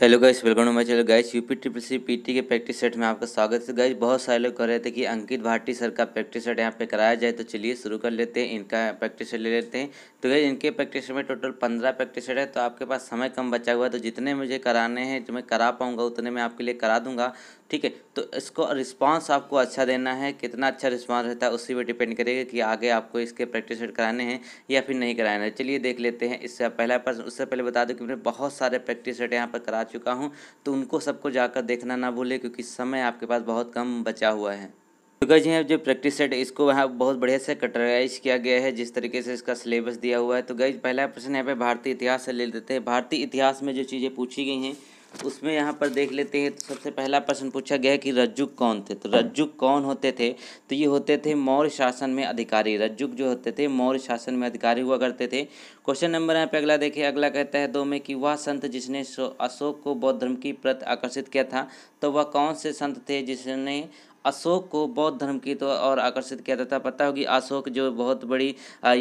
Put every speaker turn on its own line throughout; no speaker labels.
hello guys welcome to my channel guys UP triple C PT के practice set में आपका स्वागत है गाइस बहुत सारे लोग कह रहे थे कि अंकित भारती सर का प्रैक्टिस सेट यहाँ पे कराया जाए तो चलिए शुरू कर लेते हैं इनका प्रैक्टिस सेट ले लेते हैं तो गाइस इनके प्रैक्टिस सेट में टोटल पंद्रह प्रैक्टिस सेट है तो आपके पास समय कम बचा हुआ है तो जितने मुझे कराने हैं जो मैं करा पाऊँगा उतने मैं आपके लिए करा दूँगा ठीक है तो इसको रिस्पांस आपको अच्छा देना है कितना अच्छा रिस्पांस रहता है उसी पर डिपेंड करेगा कि आगे आपको इसके प्रैक्टिस सेट कराने हैं या फिर नहीं कराने हैं चलिए देख लेते हैं इससे पहला प्रश्न उससे पहले बता दो कि मैं बहुत सारे प्रैक्टिस सेट यहाँ पर करा चुका हूँ तो उनको सबको जाकर देखना ना भूलें क्योंकि समय आपके पास बहुत कम बचा हुआ है दुर्गा तो जी जो प्रैक्टिस सेट इसको वहाँ बहुत बढ़िया से कटराइज किया गया है जिस तरीके से इसका सिलेबस दिया हुआ है तो गई पहला प्रश्न यहाँ पे भारतीय इतिहास से ले लेते हैं भारतीय इतिहास में जो चीज़ें पूछी गई हैं उसमें यहाँ पर देख लेते हैं तो सबसे पहला प्रश्न पूछा गया है कि रज्जुक कौन थे तो रज्जुक कौन होते थे तो ये होते थे मौर्य शासन में अधिकारी रज्जुक जो होते थे मौर्य शासन में अधिकारी हुआ करते थे क्वेश्चन नंबर यहाँ पे अगला देखिए अगला कहता है दो में कि वह संत जिसने अशोक को बौद्ध धर्म की प्रति आकर्षित किया था तो वह कौन से संत थे जिसने अशोक को बौद्ध धर्म की तो और आकर्षित किया जाता था पता होगी अशोक जो बहुत बड़ी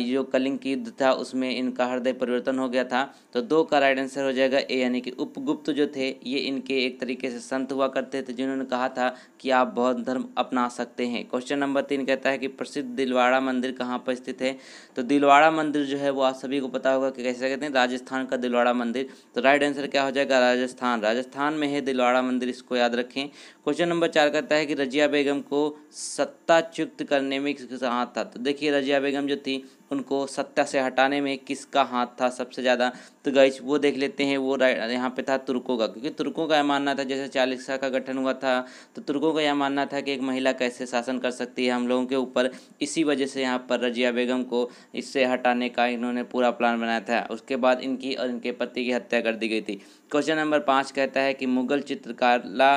जो कलिंग की युद्ध था उसमें इनका हृदय परिवर्तन हो गया था तो दो का राइट आंसर हो जाएगा ए यानी कि उपगुप्त जो थे ये इनके एक तरीके से संत हुआ करते थे जिन्होंने कहा था कि आप बौद्ध धर्म अपना सकते हैं क्वेश्चन नंबर तीन कहता है कि प्रसिद्ध दिलवाड़ा मंदिर कहाँ पर स्थित है तो दिलवाड़ा मंदिर जो है वो आप सभी को पता होगा कि कैसे कहते हैं राजस्थान का दिलवाड़ा मंदिर तो राइट आंसर क्या हो जाएगा राजस्थान राजस्थान में है दिलवाड़ा मंदिर इसको याद रखें क्वेश्चन नंबर चार कहता है कि रजिया बेगम को सत्ता चुक्त करने में किसका हाथ था तो देखिए रजिया बेगम जो थी उनको सत्ता से हटाने में किसका हाथ था सबसे ज़्यादा तो गई वो देख लेते हैं वो यहाँ पे था तुर्कों का क्योंकि तुर्कों का यह मानना था जैसे चालीसा का गठन हुआ था तो तुर्कों का यह मानना था कि एक महिला कैसे शासन कर सकती है हम लोगों के ऊपर इसी वजह से यहाँ पर रजिया बेगम को इससे हटाने का इन्होंने पूरा प्लान बनाया था उसके बाद इनकी और इनके पति की हत्या कर दी गई थी क्वेश्चन नंबर पाँच कहता है कि मुगल चित्रकारला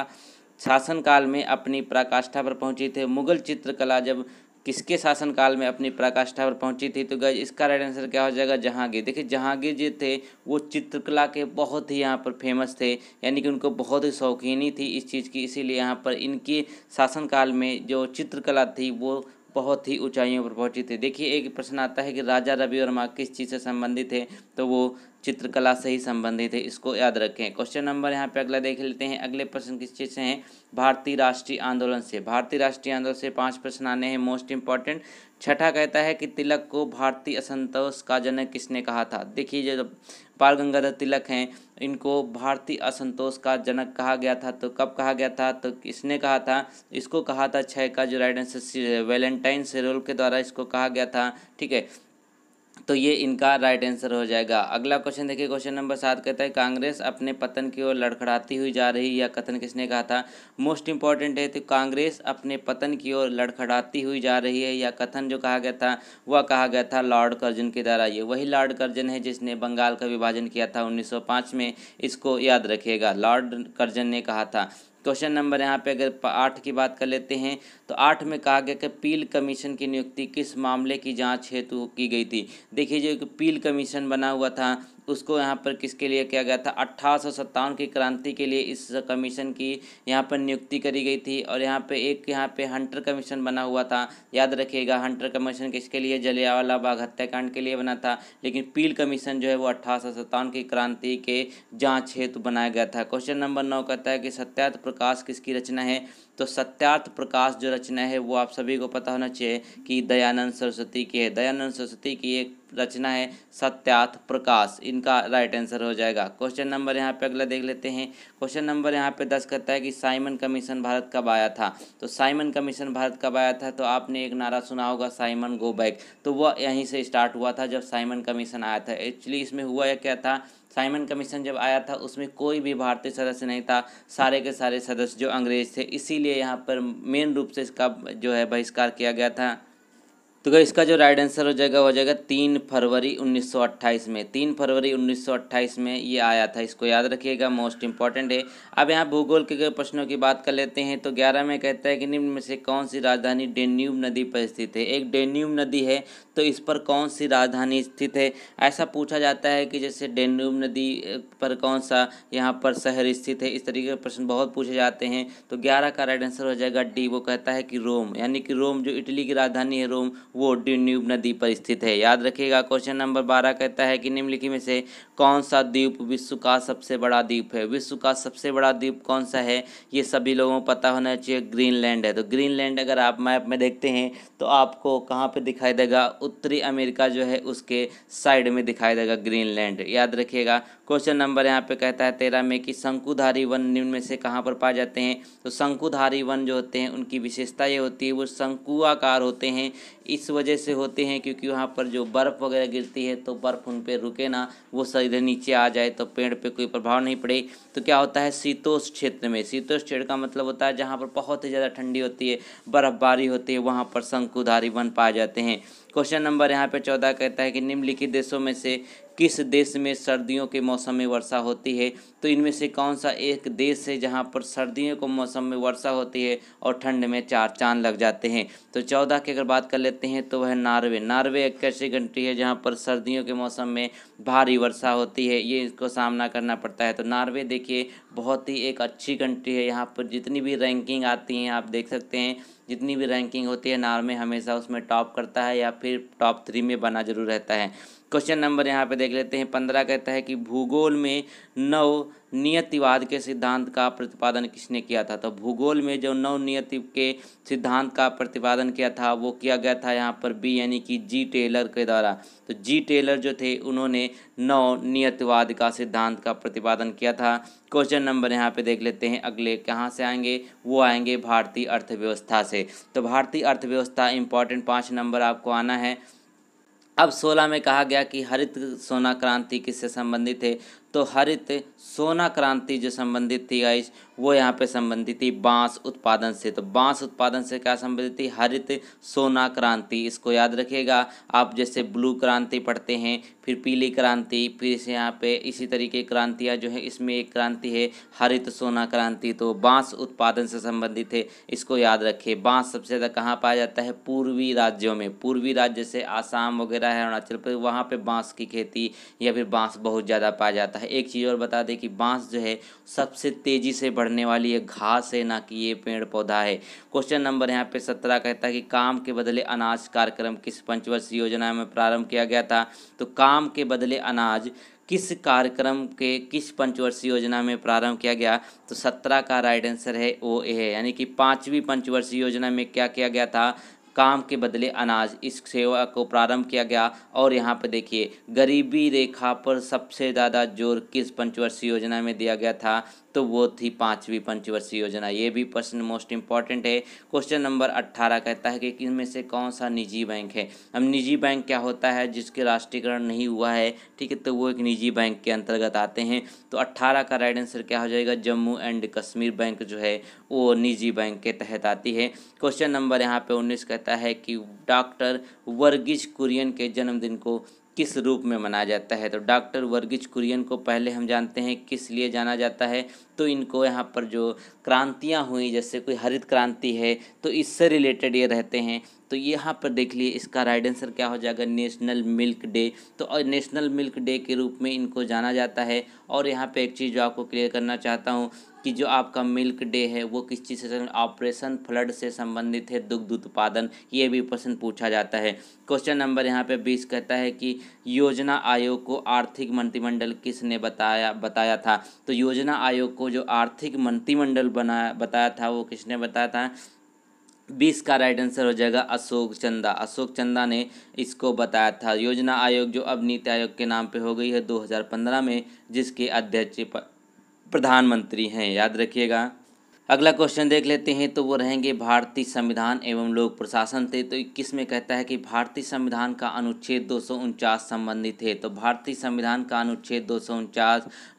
शासनकाल में अपनी पराकाष्ठा पर पहुंची थे मुगल चित्रकला जब किसके शासनकाल में अपनी पराकाष्ठा पर पहुंची थी तो गज इसका राइट आंसर क्या हो जाएगा जहांगीर देखिए जहांगीर जी थे वो चित्रकला के बहुत ही यहाँ पर फेमस थे यानी कि उनको बहुत ही शौकीनी थी इस चीज़ की इसीलिए यहाँ पर इनके शासनकाल में जो चित्रकला थी वो बहुत ही ऊंचाइयों पर पहुंची थी देखिए एक प्रश्न आता है कि राजा रवि वर्मा किस चीज़ से संबंधित है तो वो चित्रकला से ही संबंधित है इसको याद रखें क्वेश्चन नंबर यहाँ पे अगला देख लेते हैं अगले प्रश्न किस चीज़ से हैं भारतीय राष्ट्रीय आंदोलन से भारतीय राष्ट्रीय आंदोलन से पांच प्रश्न आने हैं मोस्ट इंपॉर्टेंट छठा कहता है कि तिलक को भारतीय असंतोष का जनक किसने कहा था देखिए जब बाल गंगाधर तिलक हैं इनको भारतीय असंतोष का जनक कहा गया था तो कब कहा गया था तो किसने कहा था इसको कहा था छः का जो राइट आंसर वैलेंटाइन सेरोल के द्वारा इसको कहा गया था ठीक है तो ये इनका राइट आंसर हो जाएगा अगला क्वेश्चन देखिए क्वेश्चन नंबर सात कहता है कांग्रेस अपने पतन की ओर लड़खड़ाती हुई जा रही या कथन किसने कहा था मोस्ट इंपॉर्टेंट है तो कांग्रेस अपने पतन की ओर लड़खड़ाती हुई जा रही है या कथन जो कहा गया था वह कहा गया था लॉर्ड कर्जन के द्वारा ये वही लॉर्ड कर्जन है जिसने बंगाल का विभाजन किया था उन्नीस में इसको याद रखिएगा लॉर्ड कर्जन ने कहा था क्वेश्चन नंबर यहाँ पे अगर आठ की बात कर लेते हैं तो आठ में कहा गया कि पील कमीशन की नियुक्ति किस मामले की जांच हेतु की गई थी देखिए जो एक पील कमीशन बना हुआ था उसको यहाँ पर किसके लिए किया गया था अट्ठारह की क्रांति के लिए इस कमीशन की यहाँ पर नियुक्ति करी गई थी और यहाँ पे एक यहाँ पे हंटर कमीशन बना हुआ था याद रखिएगा हंटर कमीशन किसके लिए जलियावाला बाग हत्याकांड के लिए बना था लेकिन पील कमीशन जो है वो अट्ठारह की क्रांति के जाँच हेतु बनाया गया था क्वेश्चन नंबर नौ कहता है कि सत्यात प्रकाश किसकी रचना है तो सत्यार्थ प्रकाश जो रचना है वो आप सभी को पता होना चाहिए कि दयानंद सरस्वती की है दयानंद सरस्वती की एक रचना है सत्यार्थ प्रकाश इनका राइट आंसर हो जाएगा क्वेश्चन नंबर यहाँ पे अगला देख लेते हैं क्वेश्चन नंबर यहाँ पे दस कहता है कि साइमन कमीशन भारत कब आया था तो साइमन कमीशन भारत कब आया था तो आपने एक नारा सुना होगा साइमन गो बैक तो वह यहीं से स्टार्ट हुआ था जब साइमन कमीशन आया था एक्चुअली इसमें हुआ या क्या था साइमन कमीशन जब आया था उसमें कोई भी भारतीय सदस्य नहीं था सारे के सारे सदस्य जो अंग्रेज थे इसीलिए यहाँ पर मेन रूप से इसका जो है बहिष्कार किया गया था तो क्या इसका जो राइट आंसर हो जाएगा हो जाएगा तीन फरवरी 1928 में तीन फरवरी 1928 में ये आया था इसको याद रखिएगा मोस्ट इंपॉर्टेंट है अब यहाँ भूगोल के प्रश्नों की बात कर लेते हैं तो ग्यारह में कहता है कि निम्न में से कौन सी राजधानी डेन्यूब नदी पर स्थित है एक डेन्यूब नदी है तो इस पर कौन सी राजधानी स्थित है ऐसा पूछा जाता है कि जैसे डेन्यूब नदी पर कौन सा यहाँ पर शहर स्थित है इस तरीके के प्रश्न बहुत पूछे जाते हैं तो ग्यारह का राइट आंसर हो जाएगा डी वो कहता है कि रोम यानी कि रोम जो इटली की राजधानी है रोम वो ड्यूब नदी पर स्थित है याद रखिएगा क्वेश्चन नंबर बारह कहता है कि निम्नलिखित में से कौन सा द्वीप विश्व का सबसे बड़ा द्वीप है विश्व का सबसे बड़ा द्वीप कौन सा है ये सभी लोगों को पता होना चाहिए ग्रीनलैंड है तो ग्रीनलैंड अगर आप मैप में देखते हैं तो आपको कहाँ पर दिखाई देगा उत्तरी अमेरिका जो है उसके साइड में दिखाई देगा ग्रीनलैंड याद रखिएगा क्वेश्चन नंबर यहाँ पे कहता है तेरह में कि शंकुधारी वन निम्न में से कहाँ पर पाए जाते हैं तो शंकुधारी वन जो होते हैं उनकी विशेषता ये होती है वो शंकुआकार होते हैं इस वजह से होते हैं क्योंकि वहाँ पर जो बर्फ़ वगैरह गिरती है तो बर्फ़ उन पर रुके ना वो सीधे नीचे आ जाए तो पेड़ पे कोई प्रभाव नहीं पड़े तो क्या होता है शीतोष क्षेत्र में शीतोष क्षेत्र का मतलब होता है जहाँ पर बहुत ही ज़्यादा ठंडी होती है बर्फ़बारी होती है वहाँ पर शंकुधारी वन पाए जाते हैं क्वेश्चन नंबर यहाँ पे चौदह कहता है कि निम्नलिखित देशों में से किस देश में सर्दियों के मौसम में वर्षा होती है तो इनमें से कौन सा एक देश है जहाँ पर सर्दियों के मौसम में वर्षा होती है और ठंड में चार चांद लग जाते हैं तो चौदह की अगर बात कर लेते हैं तो वह नार्वे नार्वे एक ऐसी कंट्री है जहाँ पर सर्दियों के मौसम में भारी वर्षा होती है ये इसको सामना करना पड़ता है तो नार्वे देखिए बहुत ही एक अच्छी कंट्री है यहाँ पर जितनी भी रैंकिंग आती हैं आप देख सकते हैं जितनी भी रैंकिंग होती है नार्वे हमेशा उसमें टॉप करता है या फिर टॉप थ्री में बना जरूर रहता है क्वेश्चन नंबर यहाँ पे देख लेते हैं पंद्रह कहता है कि भूगोल में नव नियतिवाद के सिद्धांत का प्रतिपादन किसने किया था तो भूगोल में जो नव नियति के सिद्धांत का प्रतिपादन किया था वो किया गया था यहाँ पर बी यानी कि जी टेलर के द्वारा तो जी टेलर जो थे उन्होंने नव नियतिवाद का सिद्धांत का प्रतिपादन किया था क्वेश्चन नंबर यहाँ पे देख लेते हैं अगले कहाँ से आएंगे वो आएंगे भारतीय अर्थव्यवस्था से तो भारतीय अर्थव्यवस्था इंपॉर्टेंट पाँच नंबर आपको आना है अब सोलह में कहा गया कि हरित सोना क्रांति किससे संबंधित है तो हरित सोना क्रांति जो संबंधित थी गाइस वो यहाँ पे संबंधित थी बांस उत्पादन से तो बांस उत्पादन से क्या संबंधित थी हरित सोना क्रांति इसको याद रखिएगा आप जैसे ब्लू क्रांति पढ़ते हैं फिर पीली क्रांति फिर इसे यहाँ पे इसी तरीके क्रांतियाँ जो है इसमें एक क्रांति है हरित सोना क्रांति तो बाँस उत्पादन से संबंधित है इसको याद रखिए बाँस सबसे ज़्यादा कहाँ पाया जाता है पूर्वी राज्यों में पूर्वी राज्य जैसे आसाम वगैरह है अरुणाचल प्रदेश वहाँ पर बाँस की खेती या फिर बाँस बहुत ज़्यादा पाया जाता है जाता है एक चीज़ और बता दें कि बांस जो है सबसे तेज़ी से बढ़ने वाली ये घास है ना कि ये पेड़ पौधा है क्वेश्चन नंबर यहाँ पे सत्रह कहता है कि काम के बदले अनाज कार्यक्रम किस पंचवर्षीय योजना में प्रारंभ किया गया था तो काम के बदले अनाज किस कार्यक्रम के किस पंचवर्षीय योजना में प्रारंभ किया गया तो सत्रह का राइट आंसर है ओ ए है यानी कि पाँचवीं पंचवर्षीय योजना में क्या किया गया था काम के बदले अनाज इस सेवा को प्रारंभ किया गया और यहाँ पर देखिए गरीबी रेखा पर सबसे ज़्यादा जोर किस पंचवर्षीय योजना में दिया गया था तो वो थी पाँचवीं पंचवर्षीय योजना ये भी प्रश्न मोस्ट इंपॉर्टेंट है क्वेश्चन नंबर अट्ठारह कहता है कि इनमें से कौन सा निजी बैंक है अब निजी बैंक क्या होता है जिसके राष्ट्रीयकरण नहीं हुआ है ठीक है तो वो एक निजी बैंक के अंतर्गत आते हैं तो अट्ठारह का राइट आंसर क्या हो जाएगा जम्मू एंड कश्मीर बैंक जो है वो निजी बैंक के तहत आती है क्वेश्चन नंबर यहाँ पे उन्नीस कहता है कि डॉक्टर वर्गीज कुरियन के जन्मदिन को किस रूप में मनाया जाता है तो डॉक्टर वर्गीज कुरियन को पहले हम जानते हैं किस लिए जाना जाता है तो इनको यहाँ पर जो क्रांतियाँ हुई जैसे कोई हरित क्रांति है तो इससे रिलेटेड ये रहते हैं तो यहाँ पर देख लिए इसका राइट आंसर क्या हो जाएगा नेशनल मिल्क डे तो नेशनल मिल्क डे के रूप में इनको जाना जाता है और यहाँ पे एक चीज़ जो आपको क्लियर करना चाहता हूँ कि जो आपका मिल्क डे है वो किस चीज़ से ऑपरेशन फ्लड से संबंधित है दुग्ध उत्पादन ये भी प्रश्न पूछा जाता है क्वेश्चन नंबर यहाँ पे बीस कहता है कि योजना आयोग को आर्थिक मंत्रिमंडल किसने बताया बताया था तो योजना आयोग को जो आर्थिक मंत्रिमंडल बनाया बताया था वो किसने बताया था बीस का राइट आंसर हो जाएगा अशोक चंदा अशोक चंदा ने इसको बताया था योजना आयोग जो अब नीति आयोग के नाम पे हो गई है 2015 में जिसके अध्यक्ष प्रधानमंत्री हैं याद रखिएगा अगला क्वेश्चन देख लेते हैं तो वो रहेंगे भारतीय संविधान एवं लोक प्रशासन थे तो इक्कीस में कहता है कि भारतीय संविधान का अनुच्छेद दो संबंधित है तो भारतीय संविधान का अनुच्छेद दो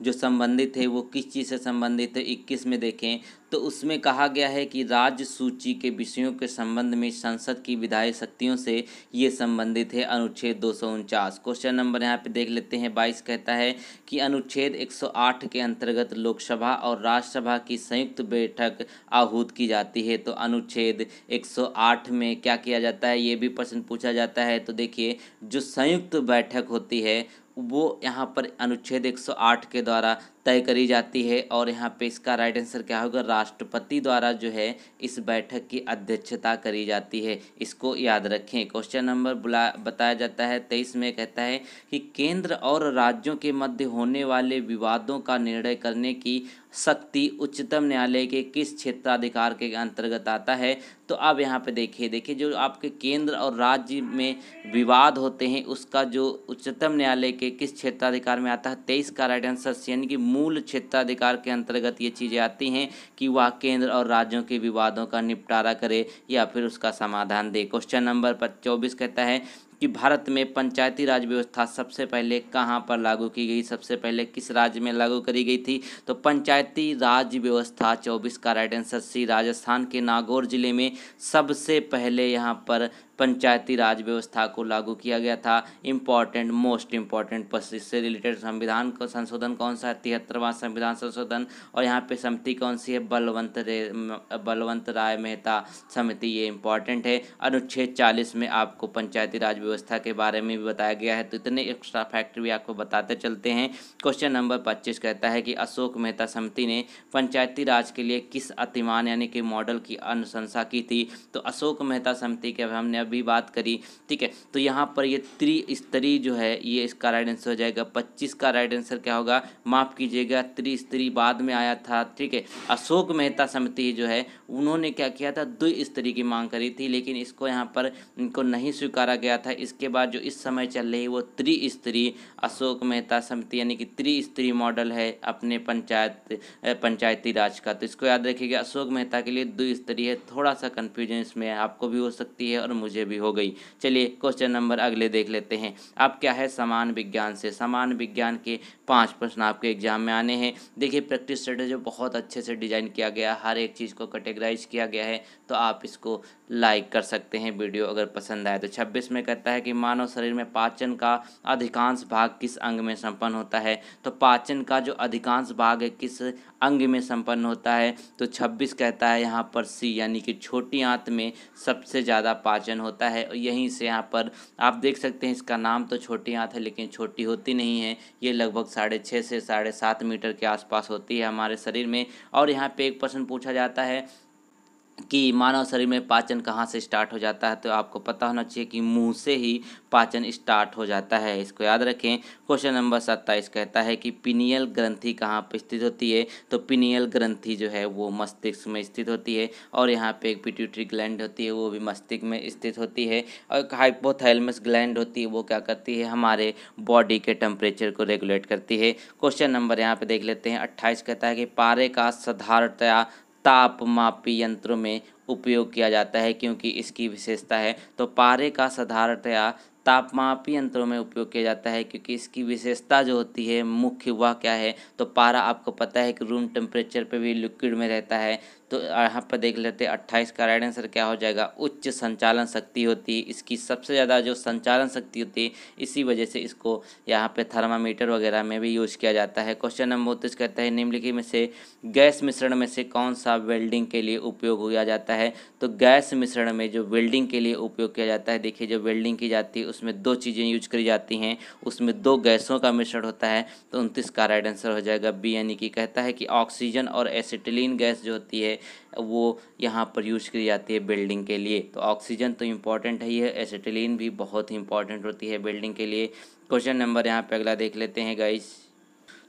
जो संबंधित है वो किस चीज़ से संबंधित है इक्कीस में देखें तो उसमें कहा गया है कि राज्य सूची के विषयों के संबंध में संसद की विधायी शक्तियों से ये संबंधित है अनुच्छेद दो क्वेश्चन नंबर यहाँ पे देख लेते हैं बाईस कहता है कि अनुच्छेद 108 के अंतर्गत लोकसभा और राज्यसभा की संयुक्त बैठक आहूत की जाती है तो अनुच्छेद 108 में क्या किया जाता है ये भी प्रश्न पूछा जाता है तो देखिए जो संयुक्त बैठक होती है वो यहाँ पर अनुच्छेद 108 के द्वारा तय करी जाती है और यहाँ पे इसका राइट आंसर क्या होगा राष्ट्रपति द्वारा जो है इस बैठक की अध्यक्षता करी जाती है इसको याद रखें क्वेश्चन नंबर बुला बताया जाता है तेईस में कहता है कि केंद्र और राज्यों के मध्य होने वाले विवादों का निर्णय करने की शक्ति उच्चतम न्यायालय के किस क्षेत्राधिकार के अंतर्गत आता है तो आप यहाँ पे देखिए देखिए जो आपके केंद्र और राज्य में विवाद होते हैं उसका जो उच्चतम न्यायालय के किस क्षेत्राधिकार में आता है तेईस का राइट आंसर यानी कि मूल क्षेत्राधिकार के अंतर्गत ये चीज़ें आती हैं कि वह केंद्र और राज्यों के विवादों का निपटारा करे या फिर उसका समाधान दे क्वेश्चन नंबर पर चौबीस कहता है कि भारत में पंचायती राज व्यवस्था सबसे पहले कहाँ पर लागू की गई सबसे पहले किस राज्य में लागू करी गई थी तो पंचायती राज व्यवस्था चौबीस का राइट आंसर सी राजस्थान के नागौर जिले में सबसे पहले यहाँ पर पंचायती राज व्यवस्था को लागू किया गया था इम्पॉर्टेंट मोस्ट इम्पॉर्टेंट बस इससे रिलेटेड संविधान का संशोधन कौन सा है तिहत्तरवां संविधान संशोधन और यहाँ पे समिति कौन सी है बलवंत रे बलवंत राय मेहता समिति ये इम्पॉर्टेंट है अनुच्छेद चालीस में आपको पंचायती राज व्यवस्था के बारे में भी बताया गया है तो इतने एक्स्ट्रा फैक्ट भी आपको बताते चलते हैं क्वेश्चन नंबर पच्चीस कहता है कि अशोक मेहता समिति ने पंचायती राज के लिए किस अतिमान यानी कि मॉडल की अनुशंसा की थी तो अशोक मेहता समिति के हमने अब भी बात करी ठीक है तो यहाँ पर ये त्रिस्तरी जो है ये इसका राइट आंसर हो जाएगा पच्चीस का राइट आंसर क्या होगा माफ़ कीजिएगा त्रिस्तरी बाद में आया था ठीक है अशोक मेहता समिति जो है उन्होंने क्या किया था द्विस्तरी की मांग करी थी लेकिन इसको यहाँ पर इनको नहीं स्वीकारा गया था इसके बाद जो इस समय चल रही वो त्रिस्तरी अशोक मेहता समिति यानी कि त्रिस्तरी मॉडल है अपने पंचायत पंचायती राज का तो इसको याद रखिएगा अशोक मेहता के लिए स्त्री है थोड़ा सा कन्फ्यूजन इसमें आपको भी हो सकती है और मुझे मुझे भी हो गई चलिए क्वेश्चन नंबर अगले देख लेते हैं अब क्या है समान विज्ञान से समान विज्ञान के पांच प्रश्न आपके एग्जाम में आने हैं देखिए प्रैक्टिस सेट है जो बहुत अच्छे से डिजाइन किया गया हर एक चीज़ को कैटेगराइज किया गया है तो आप इसको लाइक कर सकते हैं वीडियो अगर पसंद आए तो छब्बीस में कहता है कि मानव शरीर में पाचन का अधिकांश भाग किस अंग में संपन्न होता है तो पाचन का जो अधिकांश भाग है किस अंग में संपन्न होता है तो छब्बीस कहता है यहाँ पर सी यानी कि छोटी आंत में सबसे ज़्यादा पाचन होता है और यहीं से यहाँ पर आप देख सकते हैं इसका नाम तो छोटी आँत है लेकिन छोटी होती नहीं है ये लगभग साढ़े छः से साढ़े सात मीटर के आसपास होती है हमारे शरीर में और यहाँ पे एक प्रश्न पूछा जाता है कि मानव शरीर में पाचन कहाँ से स्टार्ट हो जाता है तो आपको पता होना चाहिए कि मुंह से ही पाचन स्टार्ट हो जाता है इसको याद रखें क्वेश्चन नंबर सत्ताईस कहता है कि पिनियल ग्रंथि कहाँ पर स्थित होती है तो पिनियल ग्रंथि जो है वो मस्तिष्क में स्थित होती है और यहाँ पे एक पिट्यूटरी ग्लैंड होती है वो भी मस्तिष्क में स्थित होती है और एक हाइपोथैलमस ग्लैंड होती है वो क्या करती है हमारे बॉडी के टेम्परेचर को रेगुलेट करती है क्वेश्चन नंबर यहाँ पर देख लेते हैं अट्ठाईस कहता है कि पारे का साधारणतया तापमापी यंत्रों में उपयोग किया जाता है क्योंकि इसकी विशेषता है तो पारे का साधारणतया तापमापी यंत्रों में उपयोग किया जाता है क्योंकि इसकी विशेषता जो होती है मुख्य वह क्या है तो पारा आपको पता है कि रूम टेम्परेचर पे भी लिक्विड में रहता है तो यहाँ पर देख लेते हैं अट्ठाईस का राइट आंसर क्या हो जाएगा उच्च संचालन शक्ति होती है इसकी सबसे ज़्यादा जो संचालन शक्ति होती है इसी वजह से इसको यहाँ पे थर्मामीटर वगैरह में भी यूज किया जाता है क्वेश्चन नंबर उनतीस कहता है निम्नलिखित में से गैस मिश्रण में से कौन सा वेल्डिंग के लिए उपयोग किया जाता है तो गैस मिश्रण में जो वेल्डिंग के लिए उपयोग किया जाता है देखिए जो वेल्डिंग की जाती है उसमें दो चीज़ें यूज करी जाती हैं उसमें दो गैसों का मिश्रण होता है तो उनतीस का राइट आंसर हो जाएगा बी यानी कि कहता है कि ऑक्सीजन और एसिटिलीन गैस जो होती है वो यहाँ पर यूज की जाती है बिल्डिंग के लिए तो ऑक्सीजन तो इम्पॉर्टेंट है ही है एसिटिलीन भी बहुत ही इंपॉर्टेंट होती है बिल्डिंग के लिए क्वेश्चन नंबर यहाँ पे अगला देख लेते हैं गाइस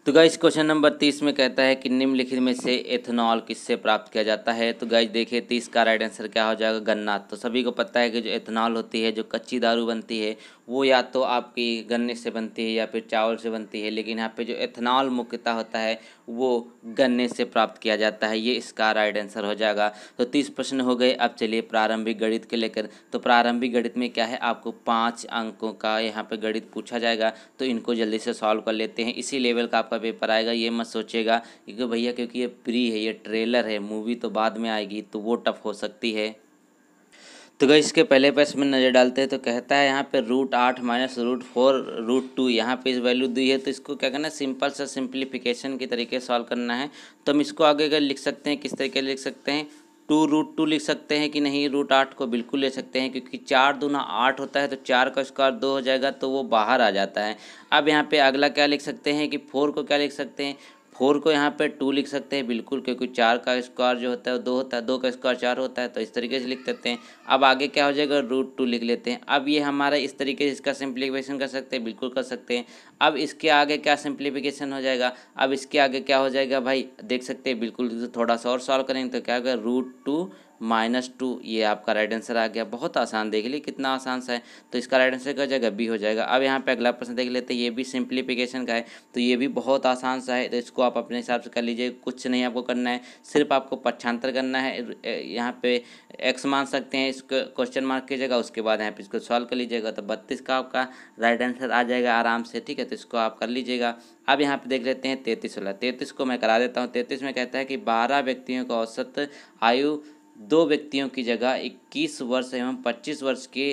तो गाइस क्वेश्चन नंबर तीस में कहता है कि निम्नलिखित में से एथेनॉल किससे प्राप्त किया जाता है तो गाइस देखिए तीस का राइट आंसर क्या हो जाएगा गन्ना तो सभी को पता है कि जो एथेनॉल होती है जो कच्ची दारू बनती है वो या तो आपकी गन्ने से बनती है या फिर चावल से बनती है लेकिन यहाँ पे जो एथनॉल मुख्यता होता है वो गन्ने से प्राप्त किया जाता है ये इसका राइट आंसर हो जाएगा तो तीस प्रश्न हो गए अब चलिए प्रारंभिक गणित के लेकर तो प्रारंभिक गणित में क्या है आपको पाँच अंकों का यहाँ पर गणित पूछा जाएगा तो इनको जल्दी से सॉल्व कर लेते हैं इसी लेवल का आपका पेपर आएगा ये मत सोचेगा क्योंकि भैया क्योंकि ये प्री है ये ट्रेलर है मूवी तो बाद में आएगी तो वो टफ हो सकती है तो गई इसके पहले पैस में नज़र डालते हैं तो कहता है यहाँ पे रूट आठ minus root four root two यहाँ पर इस वैल्यू दी है तो इसको क्या करना है सिंपल सा सिंप्लीफिकेशन के तरीके सॉल्व करना है तो हम इसको आगे अगर लिख सकते हैं किस तरीके लिख सकते हैं टू रूट टू लिख सकते हैं कि नहीं रूट आठ को बिल्कुल ले सकते हैं क्योंकि चार दूना आठ होता है तो चार का स्क्वायर दो हो जाएगा तो वो बाहर आ जाता है अब यहाँ पे अगला क्या लिख सकते हैं कि फोर को क्या लिख सकते हैं फोर को यहाँ पे टू लिख सकते हैं बिल्कुल क्योंकि चार का स्क्वायर जो होता है वो दो होता है दो का स्क्वायर चार होता है तो इस तरीके से लिख देते हैं अब आगे क्या हो जाएगा रूट टू लिख लेते हैं अब ये हमारा इस तरीके से इसका सिंप्लीफिकेशन कर सकते हैं बिल्कुल कर सकते हैं अब इसके आगे क्या सिंप्लीफिकेशन हो जाएगा अब इसके आगे क्या हो जाएगा भाई देख सकते हैं बिल्कुल थोड़ा सा और सॉल्व करेंगे तो क्या होगा रूट टू माइनस टू ये आपका राइट आंसर आ गया बहुत आसान देख ली कितना आसान सा है तो इसका राइट आंसर का जगह भी बी हो जाएगा अब यहाँ पे अगला प्रश्न देख लेते हैं ये भी सिंप्लीफिकेशन का है तो ये भी बहुत आसान सा है तो इसको आप अपने हिसाब से कर लीजिए कुछ नहीं आपको करना है सिर्फ आपको पक्षांतर करना है यहाँ पे एक्स मान सकते हैं इसको क्वेश्चन मार्क कीजिएगा उसके बाद यहाँ पे इसको सॉल्व कर लीजिएगा तो बत्तीस का आपका राइट आंसर आ जाएगा आराम से ठीक है तो इसको आप कर लीजिएगा अब यहाँ पे देख लेते हैं तैंतीस वाला तैंतीस को मैं करा देता हूँ तैंतीस में कहता है कि बारह व्यक्तियों का औसत आयु दो व्यक्तियों की जगह इक्कीस वर्ष एवं पच्चीस वर्ष के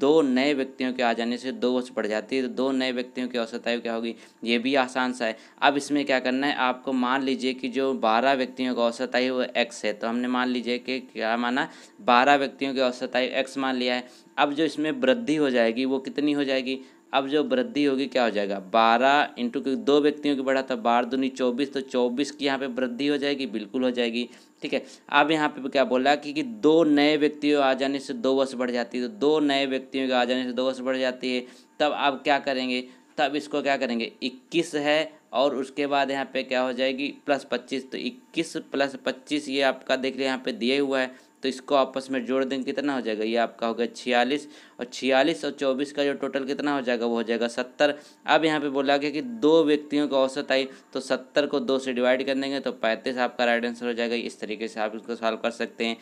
दो नए व्यक्तियों के आ जाने से दो वर्ष बढ़ जाती है तो दो नए व्यक्तियों की औसत आयु क्या होगी ये भी आसान सा है अब इसमें क्या करना है आपको मान लीजिए कि जो बारह व्यक्तियों का औसत आयु वो एक्स है तो हमने मान लीजिए कि क्या माना बारह व्यक्तियों की औसत आयु एक्स मान लिया है अब जो इसमें वृद्धि हो जाएगी वो कितनी हो जाएगी अब जो वृद्धि होगी क्या हो जाएगा बारह इंटू क्योंकि दो व्यक्तियों की बढ़ा था तो बारह दूनी चौबीस तो चौबीस की यहाँ पे वृद्धि हो जाएगी बिल्कुल हो जाएगी ठीक है अब यहाँ पे क्या बोला कि, कि दो नए व्यक्तियों आ जाने से दो वर्ष बढ़ जाती है तो दो नए व्यक्तियों के आ जाने से दो वर्ष बढ़ जाती है तब आप क्या करेंगे तब इसको क्या करेंगे इक्कीस है और उसके बाद यहाँ पे क्या हो जाएगी प्लस पच्चीस तो इक्कीस प्लस पच्चीस ये आपका देख लिया यहाँ पे दिए हुआ है तो इसको आपस में जोड़ देंगे कितना हो जाएगा ये आपका हो गया छियालीस और छियालीस और चौबीस का जो टोटल कितना हो जाएगा वो हो जाएगा सत्तर अब यहाँ पे बोला गया कि दो व्यक्तियों का औसत आई तो सत्तर को दो से डिवाइड कर देंगे तो पैंतीस आपका राइट आंसर हो जाएगा इस तरीके से आप इसको सॉल्व कर सकते हैं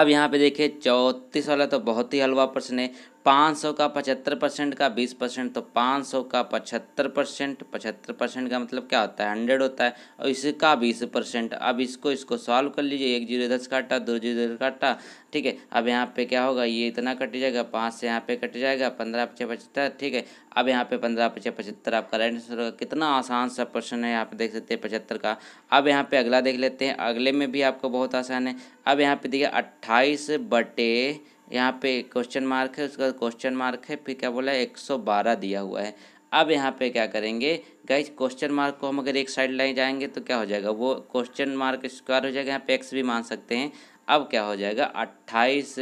अब यहाँ पे देखिए चौंतीस वाला तो बहुत ही हलवा प्रश्न है पाँच सौ का पचहत्तर परसेंट का बीस परसेंट तो पाँच सौ का पचहत्तर परसेंट पचहत्तर परसेंट का मतलब क्या होता है हंड्रेड होता है और इसका बीस परसेंट अब इसको इसको सॉल्व कर लीजिए एक जीरो दस काटा दो जीरो दस काटा ठीक है अब यहाँ पे क्या होगा ये इतना कट जाएगा पाँच से यहाँ पे कट जाएगा पंद्रह पचे पचहत्तर ठीक है अब यहाँ पे पंद्रह पचे पचहत्तर आपका राइट आंसर होगा कितना आसान सा प्रश्न है यहाँ पे देख सकते हैं पचहत्तर का अब यहाँ पे अगला देख लेते हैं अगले में भी आपको बहुत आसान है अब यहाँ पे देखिए अट्ठाईस बटे यहाँ पे क्वेश्चन मार्क है उसका क्वेश्चन मार्क है फिर क्या बोला है एक सौ बारह दिया हुआ है अब यहाँ पे क्या करेंगे गाइज क्वेश्चन मार्क को हम अगर एक साइड लाए जाएंगे तो क्या हो जाएगा वो क्वेश्चन मार्क स्क्वायर हो जाएगा यहाँ पे एक्स भी मान सकते हैं अब क्या हो जाएगा अट्ठाईस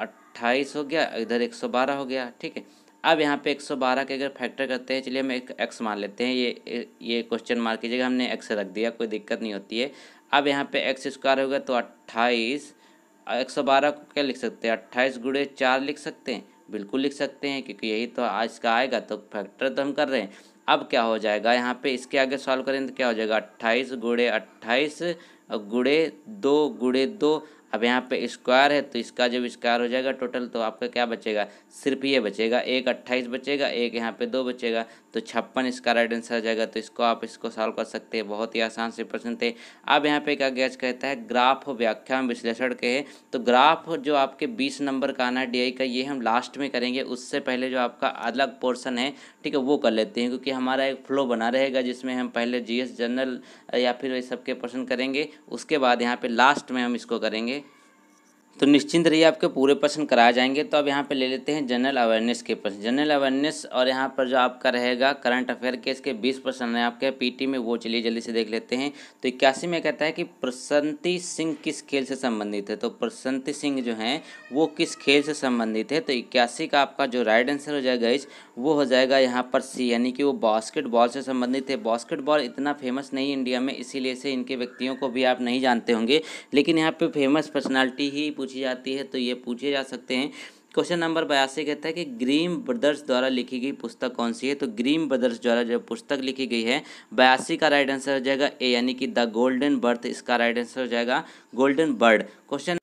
अट्ठाईस हो गया इधर एक सौ बारह हो गया ठीक है अब यहाँ पे बारह के अगर फैक्टर करते हैं चलिए हम एक एक्स मान लेते हैं ये ये क्वेश्चन मार्क की जगह हमने एक्स रख दिया कोई दिक्कत नहीं होती है अब यहाँ पे एक्स स्क्वायर होगा तो अट्ठाईस एक सौ बारह को क्या लिख सकते हैं अट्ठाईस गुड़े चार लिख सकते हैं बिल्कुल लिख सकते हैं क्योंकि यही तो आज का आएगा तो फैक्टर तो हम कर रहे हैं अब क्या हो जाएगा यहाँ पे इसके आगे सॉल्व करें तो क्या हो जाएगा अट्ठाईस गुड़े अट्ठाईस गुड़े दो गुड़े दो अब यहाँ पे स्क्वायर है तो इसका जब स्क्वायर हो जाएगा टोटल तो आपका क्या बचेगा सिर्फ ये बचेगा एक अट्ठाईस बचेगा एक यहाँ पे दो बचेगा तो छप्पन इसका राइट आंसर आ जाएगा तो इसको आप इसको सॉल्व कर सकते हैं बहुत ही आसान से प्रश्न थे अब यहाँ पे क्या गैस कहता है ग्राफ व्याख्या विश्लेषण के है तो ग्राफ जो आपके बीस नंबर का आना है डी का ये हम लास्ट में करेंगे उससे पहले जो आपका अलग पोर्सन है ठीक है वो कर लेते हैं क्योंकि हमारा एक फ्लो बना रहेगा जिसमें हम पहले एस जनरल या फिर ये सबके के करेंगे उसके बाद यहाँ पर लास्ट में हम इसको करेंगे तो निश्चिंत रहिए आपके पूरे प्रश्न कराए जाएंगे तो अब यहाँ पे ले लेते हैं जनरल अवेयरनेस के प्रश्न जनरल अवेयरनेस और यहाँ पर जो आपका रहेगा करंट अफेयर के इसके बीस प्रश्न हैं आपके पीटी में वो चलिए जल्दी से देख लेते हैं तो इक्यासी में कहता है कि प्रसन्ति सिंह किस खेल से संबंधित है तो प्रसन्ति सिंह जो हैं वो किस खेल से संबंधित है तो इक्यासी का आपका जो राइट आंसर हो जाएगा इस वो हो जाएगा यहाँ पर सी यानी कि वो बास्केटबॉल से संबंधित है बास्केटबॉल इतना फेमस नहीं इंडिया में इसीलिए से इनके व्यक्तियों को भी आप नहीं जानते होंगे लेकिन यहाँ पे फेमस पर्सनालिटी ही पूछी जाती है तो ये पूछे जा सकते हैं क्वेश्चन नंबर बयासी कहता है कि ग्रीम ब्रदर्स द्वारा लिखी गई पुस्तक कौन सी है तो ग्रीम ब्रदर्स द्वारा जो पुस्तक लिखी गई है बयासी का राइट आंसर हो जाएगा ए यानी कि द गोल्डन बर्थ इसका राइट आंसर हो जाएगा गोल्डन बर्ड क्वेश्चन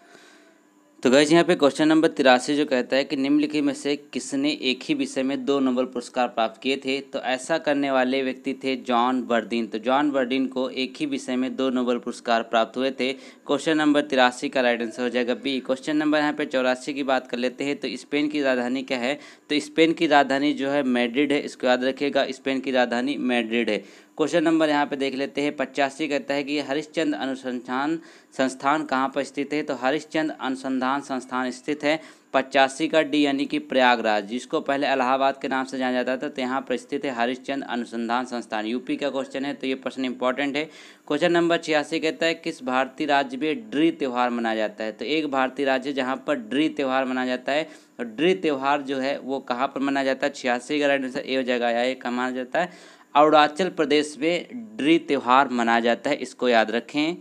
तो गैज यहाँ पे क्वेश्चन नंबर तिरासी जो कहता है कि निम्नलिखित में से किसने एक ही विषय में दो नोबल पुरस्कार प्राप्त किए थे तो ऐसा करने वाले व्यक्ति थे जॉन बर्डिन तो जॉन बर्डिन को एक ही विषय में दो नोबल पुरस्कार प्राप्त हुए थे क्वेश्चन नंबर तिरासी का राइट आंसर हो जाएगा बी क्वेश्चन नंबर यहाँ पे चौरासी की बात कर लेते हैं तो स्पेन की राजधानी क्या है तो स्पेन की राजधानी जो है मेड्रिड है इसको याद रखिएगा स्पेन की राजधानी मेड्रिड है क्वेश्चन नंबर यहाँ पे देख लेते हैं पचासी कहता है कि हरिश्चंद्र अनुसंधान संस्थान कहाँ पर स्थित है तो हरिश्चंद्र अनुसंधान संस्थान स्थित है पचासी का डी यानी कि प्रयागराज जिसको पहले इलाहाबाद के नाम से जाना जाता था तो यहाँ पर स्थित है हरिश्चंद्र अनुसंधान संस्थान यूपी का क्वेश्चन है तो ये प्रश्न इंपॉर्टेंट है क्वेश्चन नंबर छियासी कहता है किस भारतीय राज्य में ड्री त्यौहार मनाया जाता है तो एक भारतीय राज्य जहाँ पर ड्री त्यौहार मनाया जाता है और ड्री त्यौहार जो है वो कहाँ पर मनाया जाता है छियासी का राइट आंसर ए जगह या एक माना जाता है अरुणाचल प्रदेश में ड्री त्यौहार मनाया जाता है इसको याद रखें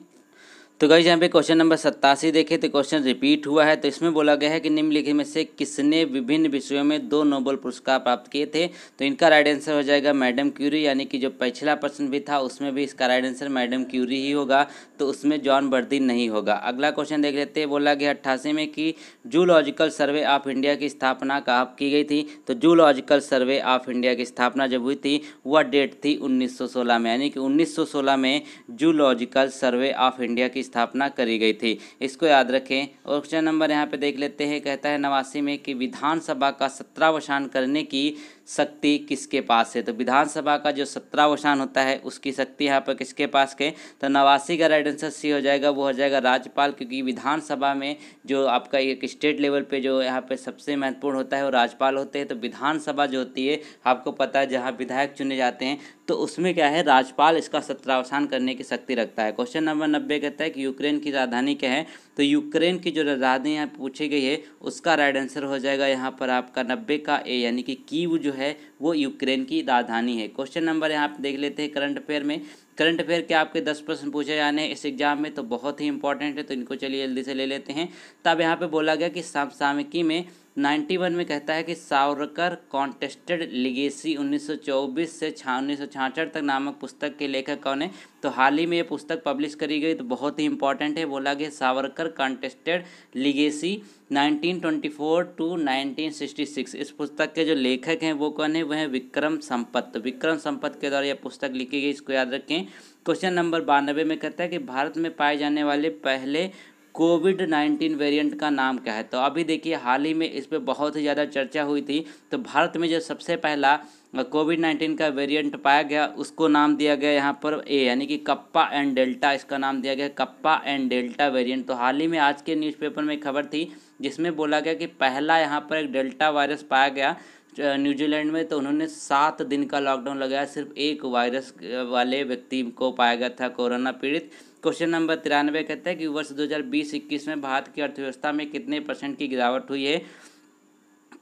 तो गाइज यहाँ पे क्वेश्चन नंबर सत्तासी देखे तो क्वेश्चन रिपीट हुआ है तो इसमें बोला गया है कि निम्नलिखित में से किसने विभिन्न विषयों में दो नोबल पुरस्कार प्राप्त किए थे तो इनका राइट आंसर हो जाएगा मैडम क्यूरी यानी कि जो पिछला प्रश्न भी था उसमें भी इसका राइट आंसर मैडम क्यूरी ही होगा तो उसमें जॉन बर्दी नहीं होगा अगला क्वेश्चन देख लेते हैं बोला गया अट्ठासी में कि जूलॉजिकल सर्वे ऑफ इंडिया की स्थापना कहा की गई थी तो जूलॉजिकल सर्वे ऑफ इंडिया की स्थापना जब हुई थी वह डेट थी उन्नीस में यानी कि उन्नीस में जूलॉजिकल सर्वे ऑफ इंडिया की स्थापना करी गई थी इसको याद रखें और क्वेश्चन नंबर यहाँ पे देख लेते हैं कहता है नवासी में कि विधानसभा का सत्रावसान करने की शक्ति किसके पास है तो विधानसभा का जो सत्रावसान होता है उसकी शक्ति यहाँ पर किसके पास के तो नवासी का राइट आंसर सी हो जाएगा वो हो जाएगा राज्यपाल क्योंकि विधानसभा में जो आपका एक स्टेट लेवल पे जो यहाँ पे सबसे महत्वपूर्ण होता है वो राज्यपाल होते हैं तो विधानसभा जो होती है आपको पता है जहाँ विधायक चुने जाते हैं तो उसमें क्या है राज्यपाल इसका सत्रावसान करने की शक्ति रखता है क्वेश्चन नंबर नब्बे कहता है कि यूक्रेन की राजधानी क्या है तो यूक्रेन की जो राजधानी यहाँ पूछी गई है उसका राइट आंसर हो जाएगा यहाँ पर आपका नब्बे का ए यानी कि कीव जो है वो यूक्रेन की राजधानी है क्वेश्चन नंबर यहाँ पे देख लेते हैं करंट अफेयर में करंट अफेयर के आपके दस प्रश्न पूछे जाने इस एग्जाम में तो बहुत ही इंपॉर्टेंट है तो इनको चलिए जल्दी से ले लेते हैं तब यहाँ पे बोला गया कि सामसामिकी में नाइन्टी वन में कहता है कि सावरकर कॉन्टेस्टेड लिगेसी 1924 से उन्नीस तक नामक पुस्तक के लेखक कौन है तो हाल ही में ये पुस्तक पब्लिश करी गई तो बहुत ही इंपॉर्टेंट है बोला गया सावरकर कॉन्टेस्टेड लिगेसी 1924 टू 1966 इस पुस्तक के जो लेखक हैं वो कौन है वह है विक्रम संपत विक्रम संपत के द्वारा यह पुस्तक लिखी गई इसको याद रखें क्वेश्चन नंबर बानबे में कहता है कि भारत में पाए जाने वाले पहले कोविड नाइन्टीन वेरिएंट का नाम क्या है तो अभी देखिए हाल ही में इस पर बहुत ही ज़्यादा चर्चा हुई थी तो भारत में जो सबसे पहला कोविड नाइन्टीन का वेरिएंट पाया गया उसको नाम दिया गया यहाँ पर ए यानी कि कप्पा एंड डेल्टा इसका नाम दिया गया कप्पा एंड डेल्टा वेरिएंट तो हाल ही में आज के न्यूज़पेपर में खबर थी जिसमें बोला गया कि पहला यहाँ पर एक डेल्टा वायरस पाया गया न्यूजीलैंड में तो उन्होंने सात दिन का लॉकडाउन लगाया सिर्फ एक वायरस वाले व्यक्ति को पाया गया था कोरोना पीड़ित क्वेश्चन नंबर तिरानवे कहते हैं कि वर्ष दो हज़ार में भारत की अर्थव्यवस्था में कितने परसेंट की गिरावट हुई है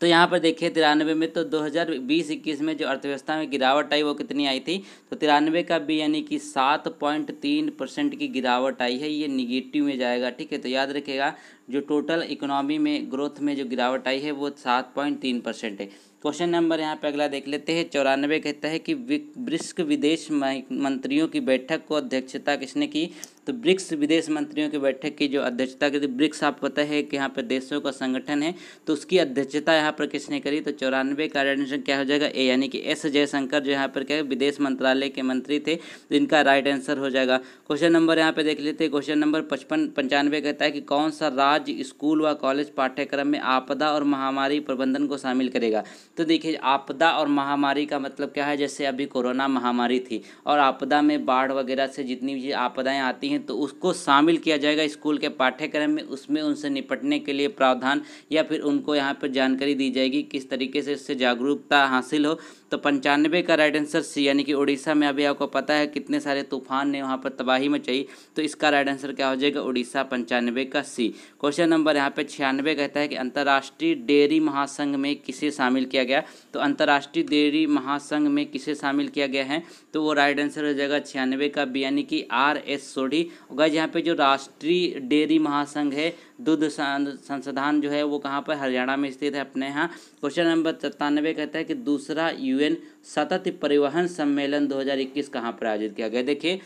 तो यहाँ पर देखिए तिरानवे में तो 2020-21 में जो अर्थव्यवस्था में गिरावट आई वो कितनी आई थी तो तिरानवे का भी यानी कि सात पॉइंट तीन परसेंट की गिरावट आई है ये निगेटिव में जाएगा ठीक है तो याद रखिएगा जो टोटल इकोनॉमी में ग्रोथ में जो गिरावट आई है वो सात पॉइंट तीन परसेंट है क्वेश्चन नंबर यहाँ पे अगला देख लेते हैं चौरानवे कहता है कि ब्रिस्क विदेश मंत्रियों की बैठक को अध्यक्षता किसने की तो ब्रिक्स विदेश मंत्रियों की बैठक की जो अध्यक्षता करी ब्रिक्स आप पता है कि यहाँ पर देशों का संगठन है तो उसकी अध्यक्षता यहाँ पर किसने करी तो चौरानवे कार्यान्वयन क्या हो जाएगा ए यानी कि एस जयशंकर जो यहाँ पर क्या विदेश मंत्रालय के मंत्री थे जिनका इनका राइट आंसर हो जाएगा क्वेश्चन नंबर यहाँ पर देख लेते क्वेश्चन नंबर पचपन पंचानवे कहता है कि कौन सा राज्य स्कूल व कॉलेज पाठ्यक्रम में आपदा और महामारी प्रबंधन को शामिल करेगा तो देखिए आपदा और महामारी का मतलब क्या है जैसे अभी कोरोना महामारी थी और आपदा में बाढ़ वगैरह से जितनी भी आपदाएँ आती हैं तो उसको शामिल किया जाएगा स्कूल के पाठ्यक्रम में उसमें उनसे निपटने के लिए प्रावधान या फिर उनको यहाँ पर जानकारी दी जाएगी किस तरीके से इससे जागरूकता हासिल हो तो पंचानवे का राइट आंसर सी यानी कि उड़ीसा में अभी आपको पता है कितने सारे तूफान ने वहाँ पर तबाही मचाई तो इसका राइट आंसर क्या हो जाएगा उड़ीसा पंचानवे का सी क्वेश्चन नंबर यहाँ पे छियानवे कहता है कि अंतर्राष्ट्रीय डेयरी महासंघ में किसे शामिल किया गया तो अंतर्राष्ट्रीय डेयरी महासंघ में किसे शामिल किया गया है तो वो राइट आंसर हो जाएगा छियानवे का बी यानी कि आर एस सोढ़ी गज यहाँ पर जो राष्ट्रीय डेयरी महासंघ है दुग्ध संसाधन जो है वो कहाँ पर हरियाणा में स्थित है अपने यहाँ क्वेश्चन नंबर सत्तानवे कहता है कि दूसरा यूएन सतत परिवहन सम्मेलन 2021 कहाँ पर आयोजित किया गया देखिए